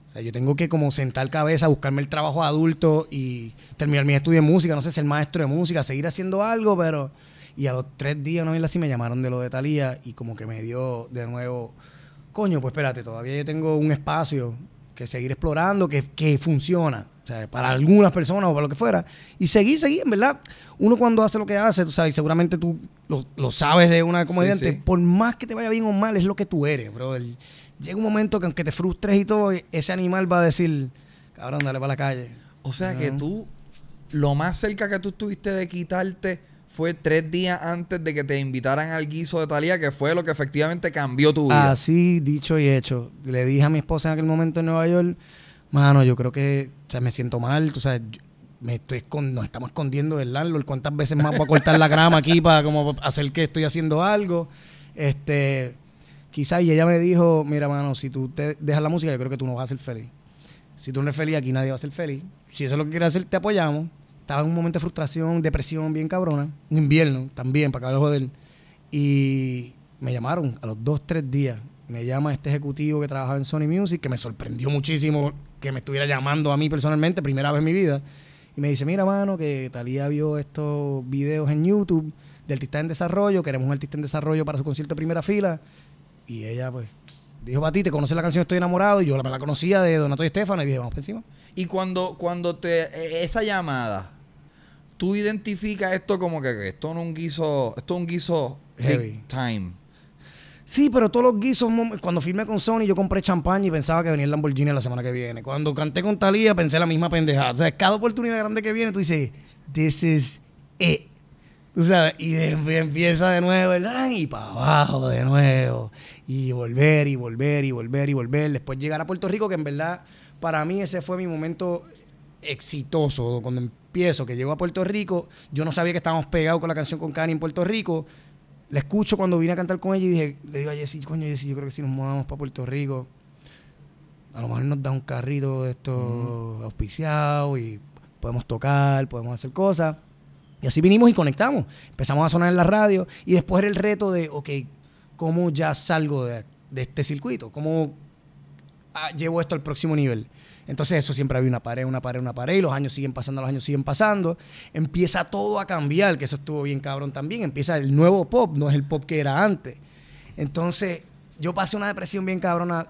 O sea, yo tengo que como sentar cabeza, buscarme el trabajo adulto y terminar mi estudio de música, no sé, ser maestro de música, seguir haciendo algo, pero... Y a los tres días, una vez así, me llamaron de lo de Talía y como que me dio de nuevo coño, pues espérate, todavía yo tengo un espacio que seguir explorando, que, funciona. O sea, para algunas personas o para lo que fuera. Y seguir, seguir, en verdad. Uno cuando hace lo que hace, seguramente tú lo, sabes de una comediante, por más que te vaya bien o mal, es lo que tú eres, bro. llega un momento que aunque te frustres y todo, ese animal va a decir, cabrón, dale para la calle. O sea, que tú, lo más cerca que tú estuviste de quitarte fue tres días antes de que te invitaran al guiso de Talía, que fue lo que efectivamente cambió tu vida. Así dicho y hecho. Le dije a mi esposa en aquel momento en Nueva York, mano, yo creo que o sea, me siento mal, tú sabes, me estoy nos estamos escondiendo del landlord, cuántas veces más voy a cortar la grama aquí para como hacer que estoy haciendo algo. Este, quizás y ella me dijo, mira, mano, si tú te dejas la música, yo creo que tú no vas a ser feliz. Si tú no eres feliz, aquí nadie va a ser feliz. Si eso es lo que quieres hacer, te apoyamos estaba en un momento de frustración, depresión bien cabrona, un invierno también, para acabar de joder. Y me llamaron a los dos, tres días. Me llama este ejecutivo que trabajaba en Sony Music, que me sorprendió muchísimo que me estuviera llamando a mí personalmente, primera vez en mi vida. Y me dice, mira, mano, que Talía vio estos videos en YouTube de artista en desarrollo, queremos un artista en desarrollo para su concierto de primera fila. Y ella, pues, dijo, ti ¿te conoces la canción Estoy enamorado? Y yo la conocía de Donato y Estefano y dije, vamos encima. Y cuando, cuando te, e, esa llamada, tú identificas esto como que esto no es un guiso, esto es un guiso Heavy. time. Sí, pero todos los guisos, cuando firmé con Sony, yo compré champaña y pensaba que venía el Lamborghini la semana que viene. Cuando canté con Talía, pensé la misma pendejada. O sea, cada oportunidad grande que viene, tú dices, this is it. O sea, y empieza de nuevo, ¿verdad? y para abajo de nuevo. Y volver, y volver, y volver, y volver. Después llegar a Puerto Rico, que en verdad, para mí ese fue mi momento exitoso, cuando em, eso, que llegó a Puerto Rico, yo no sabía que estábamos pegados con la canción con Cani en Puerto Rico. La escucho cuando vine a cantar con ella y dije, le digo a Jessy, coño, Jessy, yo creo que si nos mudamos para Puerto Rico, a lo mejor nos da un carrito de estos y podemos tocar, podemos hacer cosas. Y así vinimos y conectamos. Empezamos a sonar en la radio y después era el reto de, ok, ¿cómo ya salgo de, de este circuito? ¿Cómo ah, llevo esto al próximo nivel? Entonces eso siempre había una pared, una pared, una pared, y los años siguen pasando, los años siguen pasando. Empieza todo a cambiar, que eso estuvo bien cabrón también. Empieza el nuevo pop, no es el pop que era antes. Entonces yo pasé una depresión bien cabrona.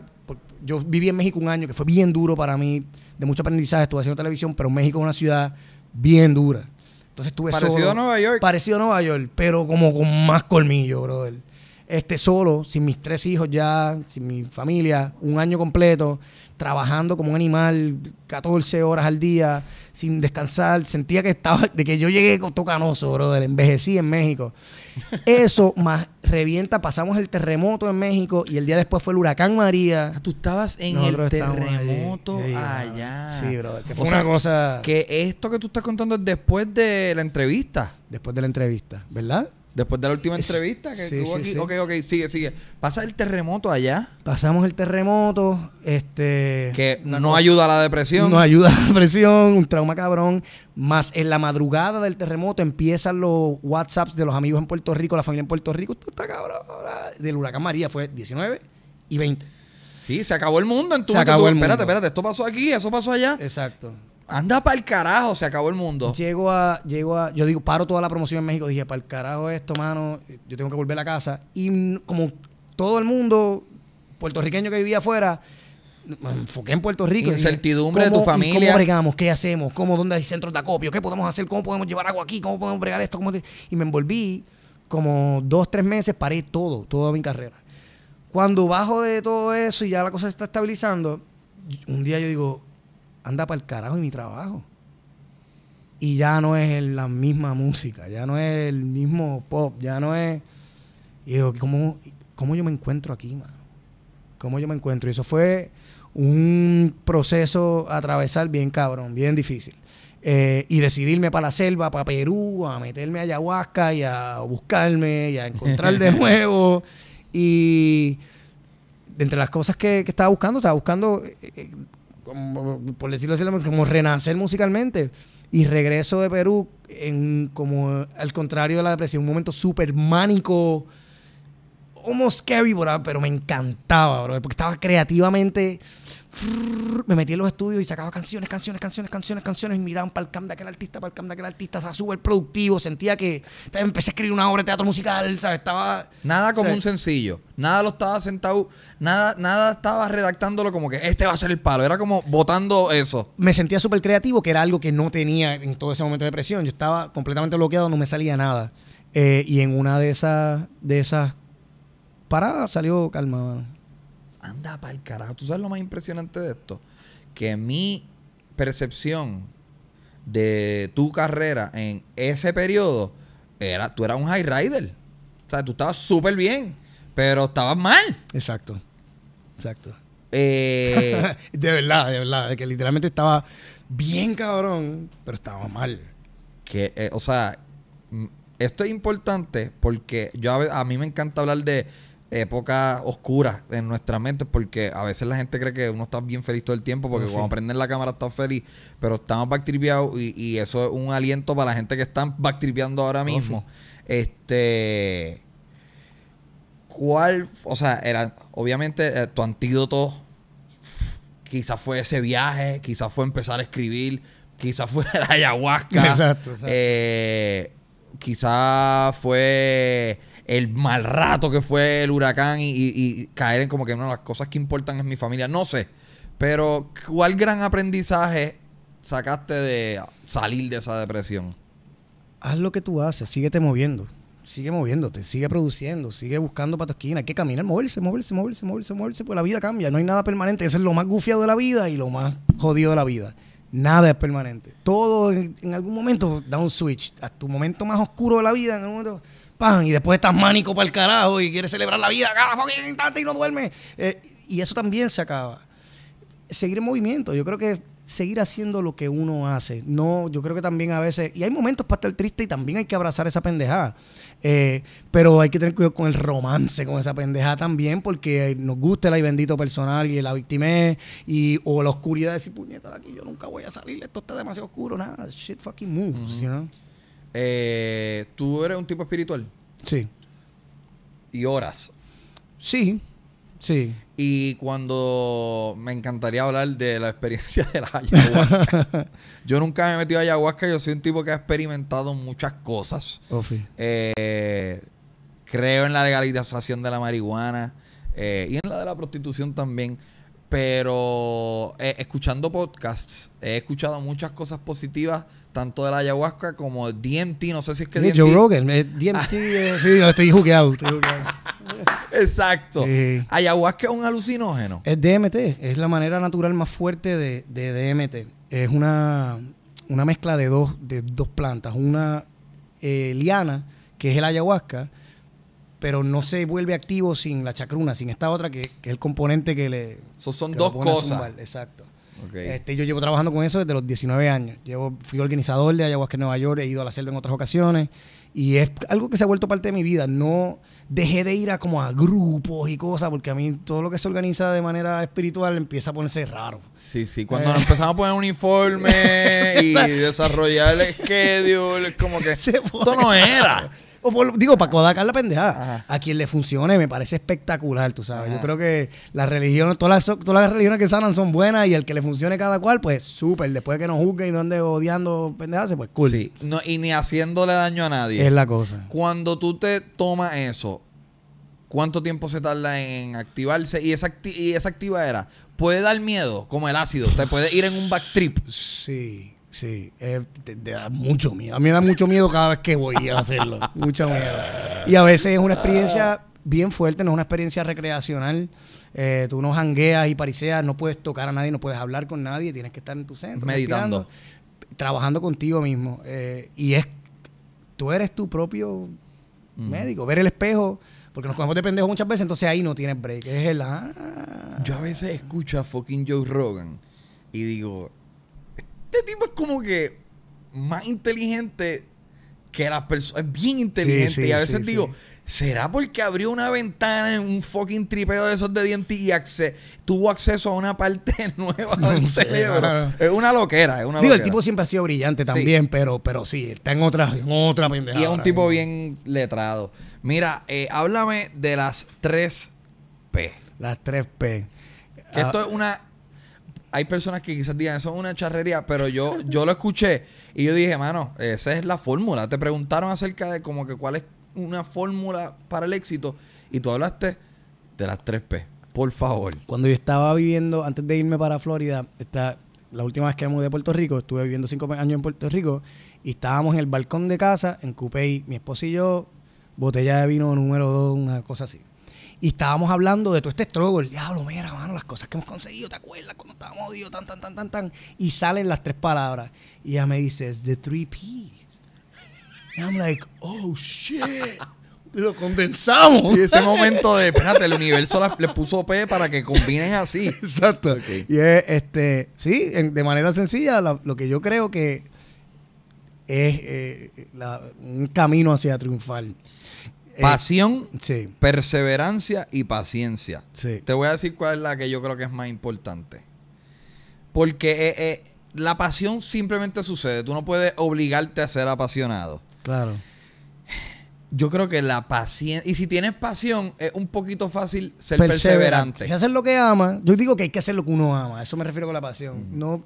Yo viví en México un año que fue bien duro para mí, de mucho aprendizaje, estuve haciendo televisión, pero México es una ciudad bien dura. Entonces estuve parecido Parecido a Nueva York. Parecido a Nueva York, pero como con más colmillo, brother este, solo, sin mis tres hijos ya, sin mi familia, un año completo, trabajando como un animal 14 horas al día, sin descansar. Sentía que estaba, de que yo llegué con tocanoso, brother, envejecí en México. Eso más revienta, pasamos el terremoto en México y el día después fue el huracán María. Ah, tú estabas en el terremoto allá. Sí, brother, que fue una cosa... Que esto que tú estás contando es después de la entrevista. Después de la entrevista, ¿verdad? Después de la última entrevista que tuvo aquí. Ok, ok, sigue, sigue. Pasa el terremoto allá. Pasamos el terremoto, este... Que no, ayuda a la depresión. No ayuda a la depresión, un trauma cabrón. Más en la madrugada del terremoto empiezan los WhatsApps de los amigos en Puerto Rico, la familia en Puerto Rico. Esto está cabrón. Del huracán María fue 19 y 20. Sí, se acabó el mundo en tu Se acabó el mundo. Espérate, espérate, esto pasó aquí, eso pasó allá. Exacto. Anda para el carajo, se acabó el mundo. Llego a, llego a, yo digo, paro toda la promoción en México, dije, para el carajo esto, mano, yo tengo que volver a la casa. Y como todo el mundo puertorriqueño que vivía afuera, me enfoqué en Puerto Rico. Incertidumbre de tu familia. ¿Cómo bregamos? ¿Qué hacemos? ¿Cómo? ¿Dónde hay centros de acopio? ¿Qué podemos hacer? ¿Cómo podemos llevar agua aquí? ¿Cómo podemos bregar esto? Y me envolví como dos, tres meses, paré todo, toda mi carrera. Cuando bajo de todo eso y ya la cosa se está estabilizando, un día yo digo, anda para el carajo en mi trabajo. Y ya no es la misma música, ya no es el mismo pop, ya no es... Y digo, ¿cómo, yo me encuentro aquí, mano? ¿Cómo yo me encuentro? Y eso fue un proceso atravesar bien cabrón, bien difícil. Eh, y decidirme para la selva, para Perú, a meterme a ayahuasca y a buscarme y a encontrar de nuevo. Y entre las cosas que, estaba buscando, estaba buscando eh, eh, por decirlo así, como renacer musicalmente. Y regreso de Perú en como al contrario de la depresión, un momento súper mánico, almost scary, pero me encantaba, bro, porque estaba creativamente me metí en los estudios y sacaba canciones, canciones, canciones, canciones, canciones. Y miraban para el cam de aquel artista, para el cam de aquel artista. O súper productivo. Sentía que empecé a escribir una obra de teatro musical. ¿sabes? Estaba. Nada como un sencillo. Nada lo estaba sentado. Nada, nada estaba redactándolo como que este va a ser el palo. Era como votando eso. Me sentía súper creativo, que era algo que no tenía en todo ese momento de presión Yo estaba completamente bloqueado, no me salía nada. Eh, y en una de esas, de esas paradas salió calma, Anda para el carajo. ¿Tú sabes lo más impresionante de esto? Que mi percepción de tu carrera en ese periodo era, tú eras un high rider. O sea, tú estabas súper bien, pero estabas mal. Exacto. Exacto. Eh, de verdad, de verdad. que literalmente estaba bien cabrón, pero estaba mal. Que, eh, o sea, esto es importante porque yo a mí me encanta hablar de época oscura en nuestra mente porque a veces la gente cree que uno está bien feliz todo el tiempo porque pues cuando prenden la cámara está feliz, pero estamos backtripeados y, y, eso es un aliento para la gente que está backtripeando ahora oh, mismo. Este... ¿Cuál? O sea, era, obviamente eh, tu antídoto quizás fue ese viaje, quizás fue empezar a escribir, quizás fue la ayahuasca. Eh, quizás fue el mal rato que fue el huracán y, caer en como que una de las cosas que importan es mi familia. No sé. Pero, ¿cuál gran aprendizaje sacaste de salir de esa depresión? Haz lo que tú haces, te moviendo. Sigue moviéndote, sigue produciendo, sigue buscando para tu esquina. Hay que caminar, moverse, moverse, moverse, moverse, moverse, pues la vida cambia. No hay nada permanente. ese es lo más gufiado de la vida y lo más jodido de la vida. Nada es permanente. Todo en, algún momento da un switch. A tu momento más oscuro de la vida, en algún momento y después estás manico para el carajo y quiere celebrar la vida cada fucking y no duerme eh, y eso también se acaba. Seguir en movimiento, yo creo que seguir haciendo lo que uno hace. No, yo creo que también a veces, y hay momentos para estar triste y también hay que abrazar esa pendejada. Eh, pero hay que tener cuidado con el romance con esa pendejada también, porque nos gusta el ay bendito personal y la victimé y o la oscuridad de decir, puñeta de aquí, yo nunca voy a salir, esto está demasiado oscuro, nada, shit fucking moves, eh, ¿Tú eres un tipo espiritual? Sí. ¿Y oras? Sí, sí. Y cuando me encantaría hablar de la experiencia de la ayahuasca. yo nunca me he metido a ayahuasca, yo soy un tipo que ha experimentado muchas cosas. Oh, eh, creo en la legalización de la marihuana eh, y en la de la prostitución también. Pero escuchando podcasts, he escuchado muchas cosas positivas tanto de la ayahuasca como DMT, no sé si es que DMT. Joe Rogan, eh, DMT, eh, sí, estoy jugueado. Exacto. Ayahuasca es un alucinógeno. Es DMT, es la manera natural más fuerte de, DMT. Es una, una mezcla de dos, de dos plantas, una eh, liana, que es el ayahuasca, pero no se vuelve activo sin la chacruna, sin esta otra que, es el componente que le... son dos cosas. Exacto. Este, yo llevo trabajando con eso desde los 19 años. fui organizador de Ayahuasca en Nueva York, he ido a la selva en otras ocasiones. Y es algo que se ha vuelto parte de mi vida. No dejé de ir a como a grupos y cosas, porque a mí todo lo que se organiza de manera espiritual empieza a ponerse raro. Sí, sí. Cuando eh. empezamos a poner uniforme y desarrollar el schedule, como que esto no era. O digo, para ah. codacar la pendejada. A quien le funcione me parece espectacular, tú sabes. Yo creo que las religiones, todas las, todas las religiones que sanan son buenas y el que le funcione cada cual, pues súper. Después de que no juzgue y no ande odiando pendejadas, pues cool. Sí, no, y ni haciéndole daño a nadie. Es la cosa. Cuando tú te tomas eso, ¿cuánto tiempo se tarda en activarse? Y esa, y esa activa era, puede dar miedo, como el ácido. Te puede ir en un back trip. Sí. Sí, te, da mucho miedo. A mí me da mucho miedo cada vez que voy a hacerlo. mucha miedo. Y a veces es una experiencia bien fuerte, no es una experiencia recreacional. Eh, tú no jangueas y pariseas, no puedes tocar a nadie, no puedes hablar con nadie, tienes que estar en tu centro. Meditando. Trabajando contigo mismo. Eh, y es. Tú eres tu propio mm. médico. Ver el espejo. Porque nos cogemos de pendejo muchas veces, entonces ahí no tienes break. Es el. Ah. Yo a veces escucho a fucking Joe Rogan y digo este tipo es como que más inteligente que las personas. Es bien inteligente. y a veces digo, ¿será porque abrió una ventana en un fucking tripeo de esos de dientes y tuvo acceso a una parte nueva del cerebro? Es una loquera, es una Digo, el tipo siempre ha sido brillante también, pero, pero sí, está en otra, en otra pendejada. Y es un tipo bien letrado. Mira, eh, háblame de las 3 P. Las 3 P. esto ah. es una hay personas que quizás digan, eso es una charrería, pero yo, yo lo escuché y yo dije, mano, esa es la fórmula. Te preguntaron acerca de como que cuál es una fórmula para el éxito y tú hablaste de las 3P. Por favor. Cuando yo estaba viviendo, antes de irme para Florida, está la última vez que me mudé a Puerto Rico, estuve viviendo cinco años en Puerto Rico y estábamos en el balcón de casa, en Coupé, mi esposo y yo, botella de vino número dos, una cosa así. Y estábamos hablando de todo este El Diablo, mira, mano, las cosas que hemos conseguido, ¿te acuerdas cuando estábamos odios, tan, tan, tan, tan, tan? Y salen las tres palabras. Y ya me dices the three P's. And I'm like, oh shit. Lo condensamos. Y ese momento de, espérate, el universo les le puso P para que combinen así. Exacto. Y es, este, sí, de manera sencilla, lo que yo creo que es eh, un camino hacia triunfar. Eh, pasión, sí. perseverancia y paciencia. Sí. Te voy a decir cuál es la que yo creo que es más importante. Porque eh, eh, la pasión simplemente sucede. Tú no puedes obligarte a ser apasionado. Claro. Yo creo que la paciencia. Y si tienes pasión, es un poquito fácil ser perseverante. perseverante. que hacer lo que ama, yo digo que hay que hacer lo que uno ama. Eso me refiero con la pasión. No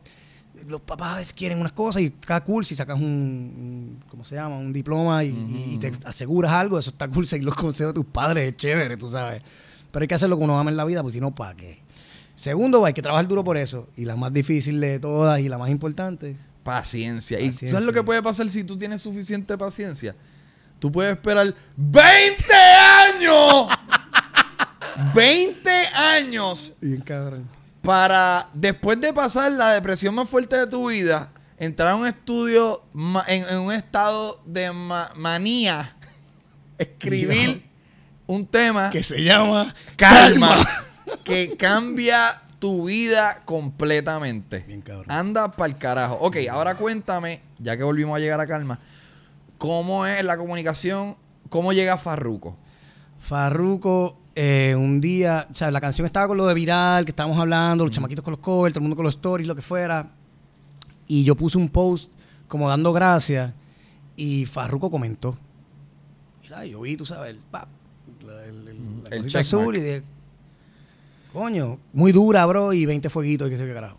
los papás quieren unas cosas y cada cool si sacas un, ¿cómo se llama? Un diploma y, te aseguras algo, eso está cool. y los consejos de tus padres es chévere, tú sabes. Pero hay que hacer lo que uno ama en la vida, porque si no, ¿para qué? Segundo, hay que trabajar duro por eso. Y la más difícil de todas y la más importante. Paciencia. ¿Y sabes lo que puede pasar si tú tienes suficiente paciencia? Tú puedes esperar 20 años. 20 años. Y cabrón para después de pasar la depresión más fuerte de tu vida, entrar a un estudio en, un estado de manía, escribir un tema que se llama calma, que cambia tu vida completamente. Anda para el carajo. Ok, ahora cuéntame, ya que volvimos a llegar a calma, ¿cómo es la comunicación? ¿Cómo llega Farruco? Farruco eh, un día, o sea, la canción estaba con lo de viral, que estábamos hablando, los chamaquitos con los covers, todo el mundo con los stories, lo que fuera. Y yo puse un post como dando gracias y Farruko comentó. Mira, yo vi, tú sabes, el, pap, el, cosita azul y de, coño, muy dura, bro, y 20 fueguitos y qué sé qué carajo.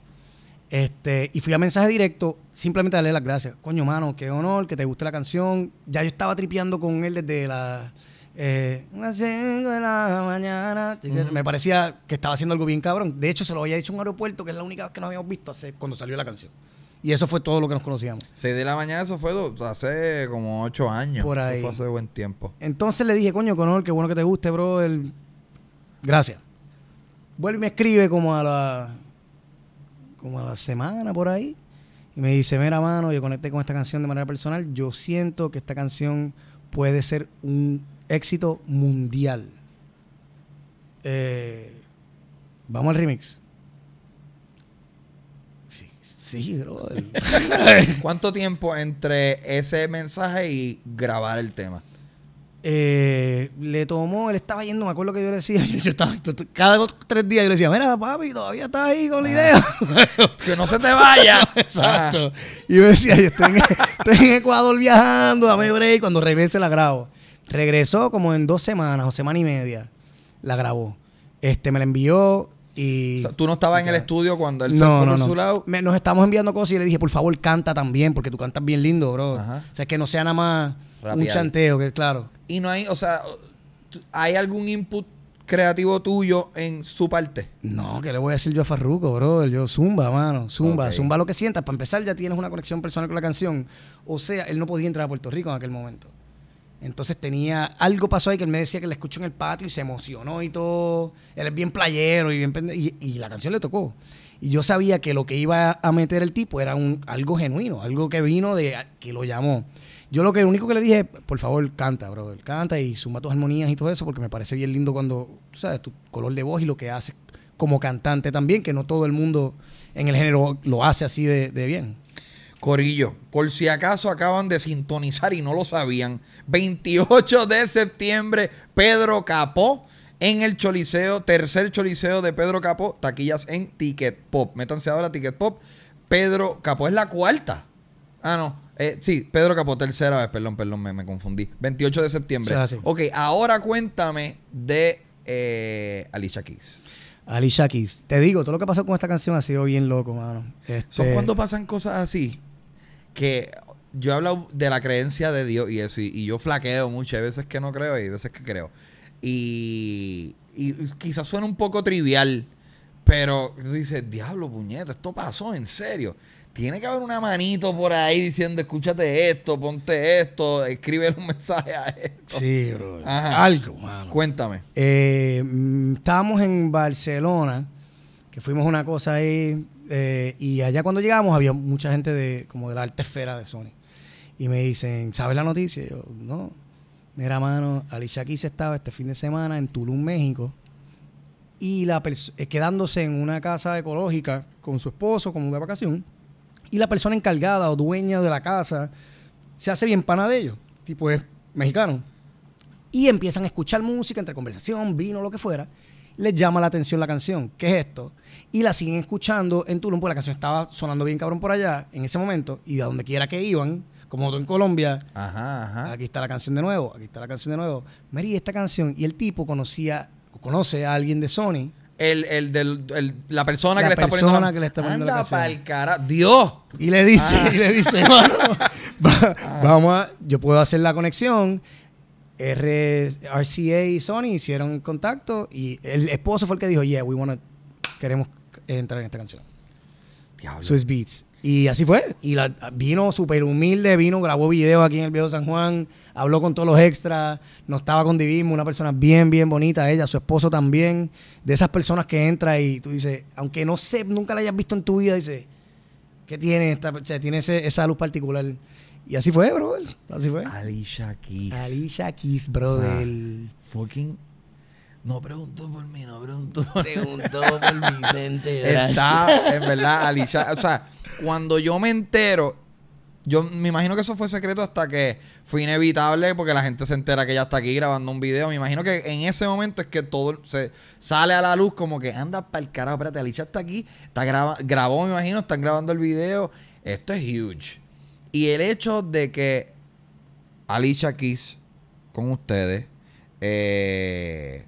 Este, y fui a mensaje directo, simplemente a darle las gracias. Coño, mano, qué honor, que te guste la canción. Ya yo estaba tripeando con él desde la eh, las de la mañana. Me parecía que estaba haciendo algo bien cabrón. De hecho, se lo había dicho en un aeropuerto, que es la única vez que nos habíamos visto hace, cuando salió la canción. Y eso fue todo lo que nos conocíamos. 6 de la mañana, eso fue hace como 8 años. Por ahí. hace buen tiempo. Entonces le dije, coño, Conor, qué bueno que te guste, bro. El... Gracias. Vuelve y me escribe como a la. como a la semana por ahí. Y me dice, mira, mano, yo conecté con esta canción de manera personal. Yo siento que esta canción puede ser un éxito mundial. Eh, vamos al remix. Sí, sí, ¿Cuánto tiempo entre ese mensaje y grabar el tema? Eh, le tomó, él estaba yendo, me acuerdo que yo le decía, yo, estaba, cada tres días yo le decía, mira papi, todavía estás ahí con la ah. idea. que no se te vaya. Exacto. Y yo decía, yo estoy en, estoy en Ecuador viajando, dame break, cuando regrese la grabo. Regresó como en dos semanas o semana y media. La grabó. Este, me la envió y... tú no estabas en el estudio cuando él no, se no, no. Su lado? nos estamos enviando cosas y le dije, por favor, canta también, porque tú cantas bien lindo, bro. O sea, que no sea nada más un chanteo, que claro. Y no hay, o sea, ¿hay algún input creativo tuyo en su parte? No, que le voy a decir yo a Farruco, bro. Yo, zumba, mano, zumba, zumba lo que sientas. Para empezar, ya tienes una conexión personal con la canción. O sea, él no podía entrar a Puerto Rico en aquel momento. Entonces tenía, algo pasó ahí que él me decía que le escuchó en el patio y se emocionó y todo. Él es bien playero y bien y, la canción le tocó. Y yo sabía que lo que iba a meter el tipo era un, algo genuino, algo que vino de que lo llamó. Yo lo que único que le dije, por favor, canta, bro, canta y suma tus armonías y todo eso, porque me parece bien lindo cuando, tú sabes, tu color de voz y lo que haces como cantante también, que no todo el mundo en el género lo hace así de bien. Corillo, por si acaso acaban de sintonizar y no lo sabían, 28 de septiembre, Pedro Capó en el Choliseo, tercer Choliseo de Pedro Capó, taquillas en Ticket Pop. Métanse ahora a Ticket Pop. Pedro Capó es la cuarta. Ah, no. Eh, sí, Pedro Capó, tercera vez, perdón, perdón, me, confundí. 28 de septiembre. okay, ok, ahora cuéntame de eh, Alicia Keys. Alicia Keys. Te digo, todo lo que pasó con esta canción ha sido bien loco, mano. Son este cuando pasan cosas así que yo he hablado de la creencia de Dios y eso, y, yo flaqueo muchas veces que no creo y veces que creo. Y, quizás suena un poco trivial, pero tú dices, diablo, puñeta, esto pasó, en serio. Tiene que haber una manito por ahí diciendo, escúchate esto, ponte esto, escribe un mensaje a esto. Sí, bro. Algo, mano. Cuéntame. Eh, mm, estábamos en Barcelona, que fuimos una cosa ahí, eh, y allá cuando llegamos había mucha gente de como de la alta esfera de Sony. Y me dicen, ¿sabes la noticia? yo, no. Mira, mano, Alicia Keys estaba este fin de semana en Tulum, México, y la eh, quedándose en una casa ecológica con su esposo como de vacación, y la persona encargada o dueña de la casa se hace bien pana de ellos, tipo es mexicano, y empiezan a escuchar música entre conversación, vino, lo que fuera, les llama la atención la canción. ¿Qué es esto? Y la siguen escuchando en Tulum, porque la canción estaba sonando bien cabrón por allá en ese momento, y de donde quiera que iban, como todo en Colombia, ajá, ajá. aquí está la canción de nuevo, aquí está la canción de nuevo. Mary, esta canción, y el tipo conocía, conoce a alguien de Sony. El, el, del, la persona, que, le está poniendo la, que le la canción. cara. Dios. Y le dice, ah. ah. vamos a, yo puedo hacer la conexión RCA y Sony hicieron contacto y el esposo fue el que dijo, yeah, we wanna, queremos entrar en esta canción. Swiss Beats. Y así fue. Y vino súper humilde, vino, grabó video aquí en el Viejo San Juan, habló con todos los extras, no estaba con divismo, una persona bien, bien bonita, ella, su esposo también, de esas personas que entra y tú dices, aunque no sé, nunca la hayas visto en tu vida, dices, ¿qué tiene esta? O sea, tiene esa luz particular. Y así fue, bro. Así fue. Alicia Kiss Alicia Kiss, bro. fucking. No preguntó por mí, no preguntó Preguntó por Vicente. Está, en verdad, Alisha O sea, cuando yo me entero, yo me imagino que eso fue secreto hasta que fue inevitable porque la gente se entera que ella está aquí grabando un video. Me imagino que en ese momento es que todo se sale a la luz como que anda para el carajo, espérate, Alisha está aquí, está graba, grabó, me imagino, están grabando el video. Esto es huge. Y el hecho de que Alicia Keys con ustedes, eh,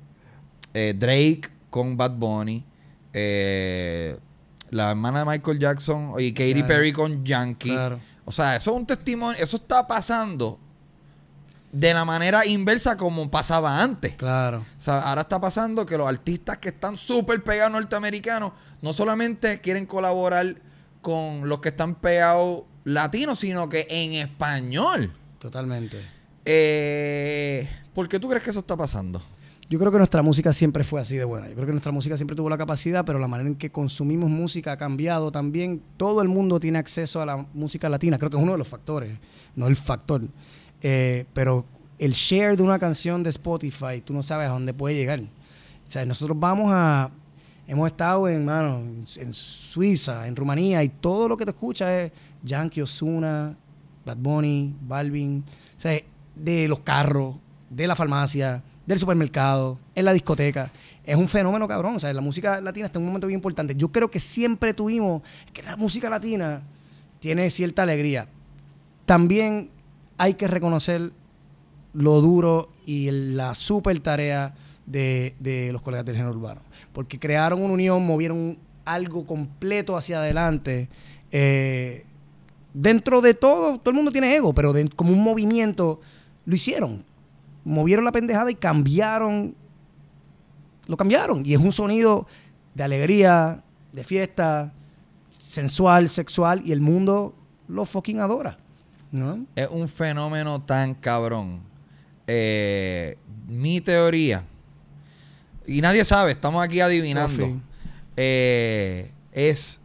eh, Drake con Bad Bunny, eh, la hermana de Michael Jackson y Katy Perry con Yankee. O sea, eso es un testimonio, eso está pasando de la manera inversa como pasaba antes. Claro. ahora está pasando que los artistas que están súper pegados norteamericanos no solamente quieren colaborar con los que están pegados latino, sino que en español. Totalmente. Eh, ¿Por qué tú crees que eso está pasando? Yo creo que nuestra música siempre fue así de buena. Yo creo que nuestra música siempre tuvo la capacidad, pero la manera en que consumimos música ha cambiado también. Todo el mundo tiene acceso a la música latina. Creo que es uno de los factores, no el factor. Eh, pero el share de una canción de Spotify, tú no sabes a dónde puede llegar. O sea, nosotros vamos a. Hemos estado en, mano, en Suiza, en Rumanía, y todo lo que te escucha es Yankee, Osuna, Bad Bunny, Balvin, o sea, de los carros, de la farmacia, del supermercado, en la discoteca. Es un fenómeno cabrón, o sea, la música latina está en un momento bien importante. Yo creo que siempre tuvimos que la música latina tiene cierta alegría. También hay que reconocer lo duro y la super tarea de, de, los colegas del género urbano. Porque crearon una unión, movieron algo completo hacia adelante. Eh, dentro de todo, todo el mundo tiene ego, pero como un movimiento lo hicieron. Movieron la pendejada y cambiaron. Lo cambiaron. Y es un sonido de alegría, de fiesta, sensual, sexual, y el mundo lo fucking adora. Es un fenómeno tan cabrón. Eh, mi teoría, y nadie sabe, estamos aquí adivinando, eh, es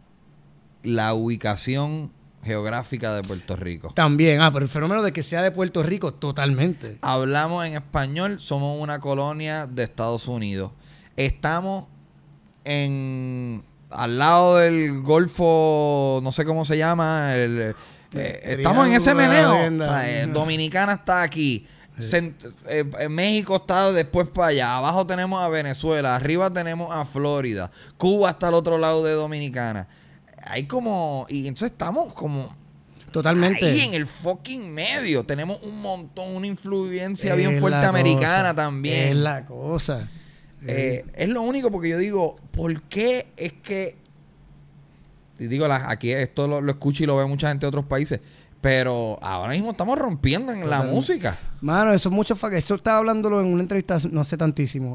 la ubicación geográfica de Puerto Rico. También, ah, pero el fenómeno de que sea de Puerto Rico, totalmente. Hablamos en español, somos una colonia de Estados Unidos. Estamos en al lado del Golfo, no sé cómo se llama, eh, eh, estamos en ese meneo. Eh, Dominicana está aquí. México está después para allá. Abajo tenemos a Venezuela. Arriba tenemos a Florida. Cuba está al otro lado de Dominicana hay como. Y entonces estamos como. Totalmente. y en el fucking medio tenemos un montón, una influencia bien fuerte americana también. Es la cosa. Eh, eh. es lo único porque yo digo, ¿por qué es que. Y digo, la, aquí esto lo, escucho y lo ve mucha gente de otros países. Pero ahora mismo estamos rompiendo en la música. Mano, eso es mucho. Esto estaba hablándolo en una entrevista no hace tantísimo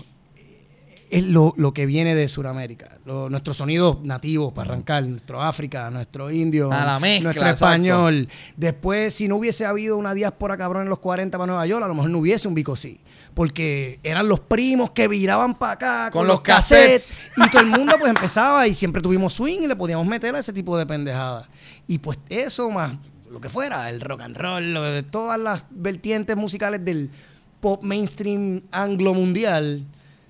es lo, que viene de Sudamérica. Nuestros sonidos nativos para arrancar, nuestro África, nuestro indio, nuestro español. Después, si no hubiese habido una diáspora cabrón en los 40 para Nueva York, a lo mejor no hubiese un bico sí, Porque eran los primos que viraban para acá con, los, Y todo el mundo pues empezaba y siempre tuvimos swing y le podíamos meter a ese tipo de pendejadas. Y pues eso más lo que fuera, el rock and roll, de todas las vertientes musicales del pop mainstream anglo mundial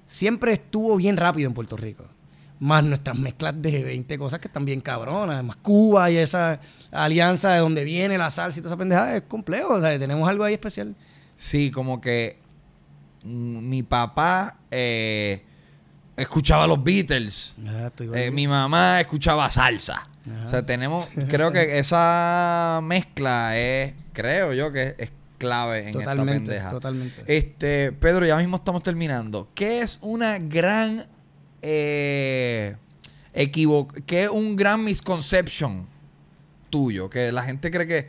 siempre estuvo bien rápido en Puerto Rico. Más nuestras mezclas de 20 cosas que están bien cabronas. Cuba y esa alianza de donde viene la salsa y toda esa pendejada es complejo. O sea, tenemos algo ahí especial. Sí, como que mi papá eh, escuchaba los Beatles. Ah, eh, mi mamá escuchaba salsa. O sea, tenemos, creo que esa mezcla es, creo yo que es clave en totalmente, esta pendeja. Totalmente. Este, Pedro, ya mismo estamos terminando. ¿Qué es una gran eh, ¿Qué es un gran misconception tuyo? Que la gente cree que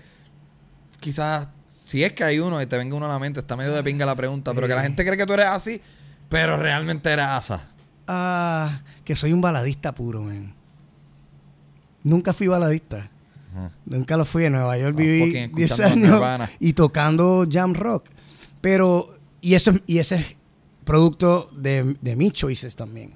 quizás, si es que hay uno y te venga uno a la mente, está medio de pinga la pregunta, pero que la eh. gente cree que tú eres así, pero realmente eres asa. Ah, que soy un baladista puro, men. Nunca fui baladista. Nunca lo fui a Nueva York, ah, viví 10 años y tocando jam rock. Pero, y eso, y ese es producto de, de mis choices también.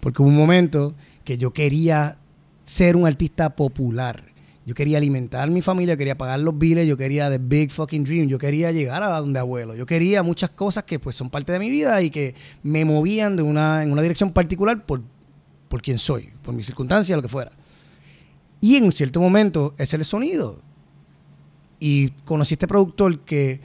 Porque hubo un momento que yo quería ser un artista popular. Yo quería alimentar mi familia, yo quería pagar los biles, yo quería The Big Fucking Dream, yo quería llegar a donde abuelo, yo quería muchas cosas que pues son parte de mi vida y que me movían de una, en una dirección particular por, por quien soy, por mi circunstancia, lo que fuera. Y en cierto momento es el sonido. Y conocí a este productor que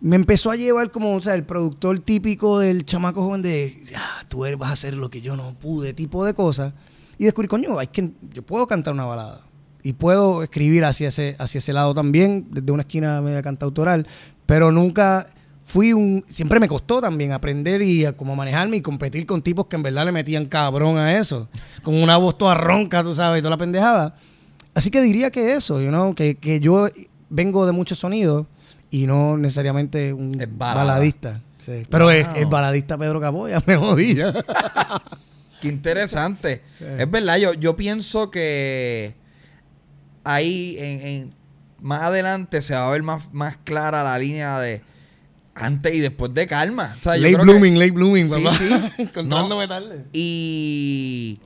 me empezó a llevar como, o sea, el productor típico del chamaco joven de, tú vas a hacer lo que yo no pude, tipo de cosas. Y descubrí, coño, que, yo puedo cantar una balada. Y puedo escribir hacia ese, hacia ese lado también, desde una esquina media cantautoral. Pero nunca fui un. Siempre me costó también aprender y como manejarme y competir con tipos que en verdad le metían cabrón a eso. Con una voz toda ronca, tú sabes, y toda la pendejada. Así que diría que eso, you know, que, yo vengo de muchos sonidos y no necesariamente un baladista. Pero es el, baladista Pedro Caboya me jodía. Qué interesante. Es verdad, yo, yo pienso que ahí en, más adelante se va a ver más, más clara la línea de antes y después de Calma. late, blooming, late blooming, late tarde. Y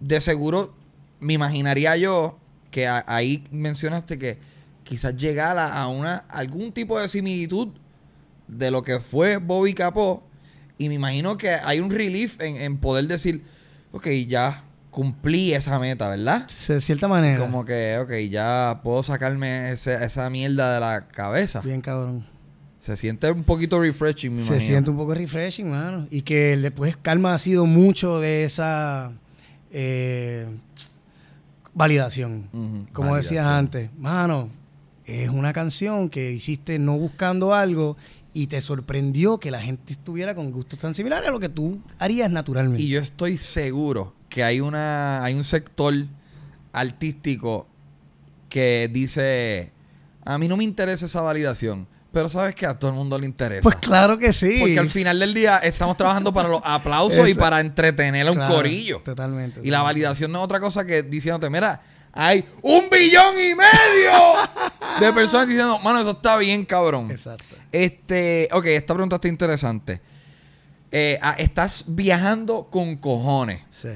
de seguro me imaginaría yo que ahí mencionaste que quizás llegara a una algún tipo de similitud de lo que fue Bobby Capó. Y me imagino que hay un relief en, poder decir, ok, ya cumplí esa meta, ¿verdad? De cierta manera. Como que, ok, ya puedo sacarme esa mierda de la cabeza. Bien, cabrón. Se siente un poquito refreshing, mi Se siente un poco refreshing, mano. Y que después Calma ha sido mucho de esa eh, validación. Como decías antes, mano, es una canción que hiciste no buscando algo y te sorprendió que la gente estuviera con gustos tan similares a lo que tú harías naturalmente. Y yo estoy seguro que hay una hay un sector artístico que dice a mí no me interesa esa validación. Pero sabes que a todo el mundo le interesa. Pues claro que sí. Porque al final del día estamos trabajando para los aplausos y para entretener a un corillo. Totalmente. Y la validación no es otra cosa que diciéndote, mira, hay un billón y medio de personas diciendo, mano, eso está bien, cabrón. Exacto. Este, ok, esta pregunta está interesante. Eh, ah, estás viajando con cojones. Sí.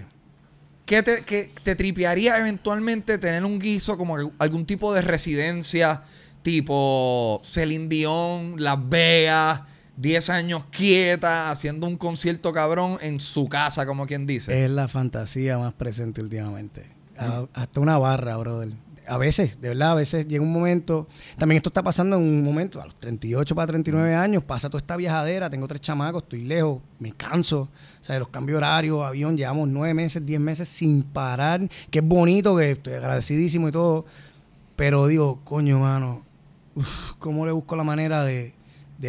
te, qué te tripearía eventualmente tener un guiso como algún tipo de residencia? tipo Celine Dion, Las Vegas, 10 años quieta, haciendo un concierto cabrón en su casa, como quien dice. Es la fantasía más presente últimamente. hasta una barra, brother. A veces, de verdad, a veces llega un momento. También esto está pasando en un momento, a los 38 para 39 años, pasa toda esta viajadera, tengo tres chamacos, estoy lejos, me canso. O sea, los cambios horarios, avión, llevamos nueve meses, diez meses sin parar, que es bonito, que estoy agradecidísimo y todo. Pero digo, coño, mano, uf, cómo le busco la manera de,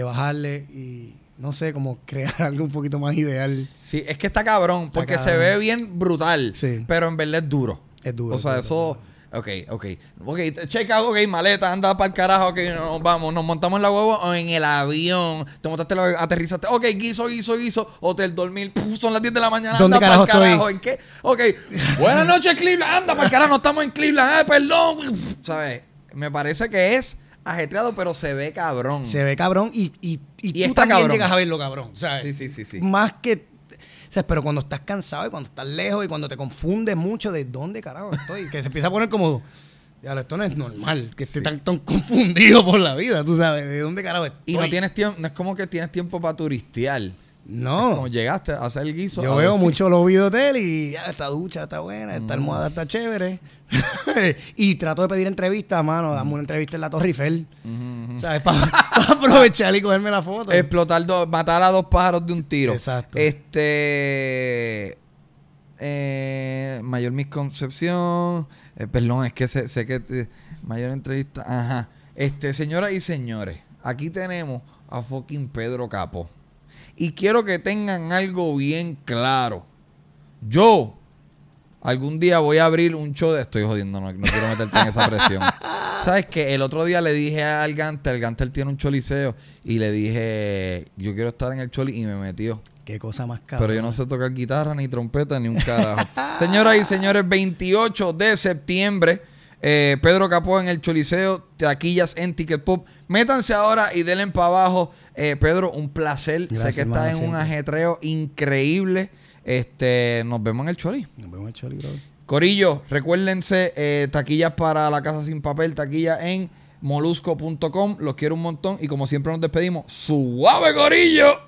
bajarle y no sé, como crear algo un poquito más ideal. Sí, es que está cabrón, porque se ve bien brutal, pero en verdad es duro. Es duro. O sea, eso... Ok, ok. Ok, check out, ok, maleta, anda para el carajo, ok, nos vamos, nos montamos en la huevo o en el avión. Te montaste aterrizaste, ok, guiso, guiso, guiso, hotel, dormir, son las 10 de la mañana, ¿Dónde anda para el carajo, ¿en qué? Ok, buenas noches, Cleveland, anda para el carajo, no estamos en Cleveland, ay, ah, perdón, ¿sabes? Me parece que es ajetreado, pero se ve cabrón. Se ve cabrón y, y, y, tú también llegas a verlo cabrón. Sí, sí, sí, Más que. Pero cuando estás cansado y cuando estás lejos y cuando te confundes mucho de dónde carajo estoy, que se empieza a poner como. Ya, esto no es normal, que esté tan, confundido por la vida, tú sabes, de dónde carajo estoy. Y no tienes tiempo, no es como que tienes tiempo para turistear. No. llegaste a hacer el guiso. Yo veo mucho los de él y esta ducha está buena, esta mm. almohada está chévere. y trato de pedir entrevistas, mano. Dame una entrevista en la Torre Eiffel. Mm-hmm. ¿Sabes? Para aprovechar y cogerme la foto. Explotar, dos, matar a dos pájaros de un tiro. Exacto. Este. Eh, mayor misconcepción. Eh, perdón, es que sé, que. Eh, mayor entrevista. Ajá. Este, señoras y señores, aquí tenemos a fucking Pedro Capo. Y quiero que tengan algo bien claro. Yo algún día voy a abrir un show de... Estoy jodiendo, no, quiero meterte en esa presión. ¿Sabes que El otro día le dije al Gantel, el Gantel tiene un choliseo, y le dije, yo quiero estar en el choli, y me metió. Qué cosa más cara. Pero yo no sé tocar guitarra, ni trompeta, ni un carajo. Señoras y señores, 28 de septiembre, eh, Pedro Capó en el Choliseo, taquillas en Ticket Pop. Métanse ahora y denle para abajo eh, Pedro, un placer. sé que estás en un ajetreo increíble. Este, nos vemos en el Chori. Nos vemos en el Chori, Corillo, recuérdense, eh, taquillas para la casa sin papel, taquilla en molusco.com. Los quiero un montón y como siempre nos despedimos. ¡Suave, Corillo!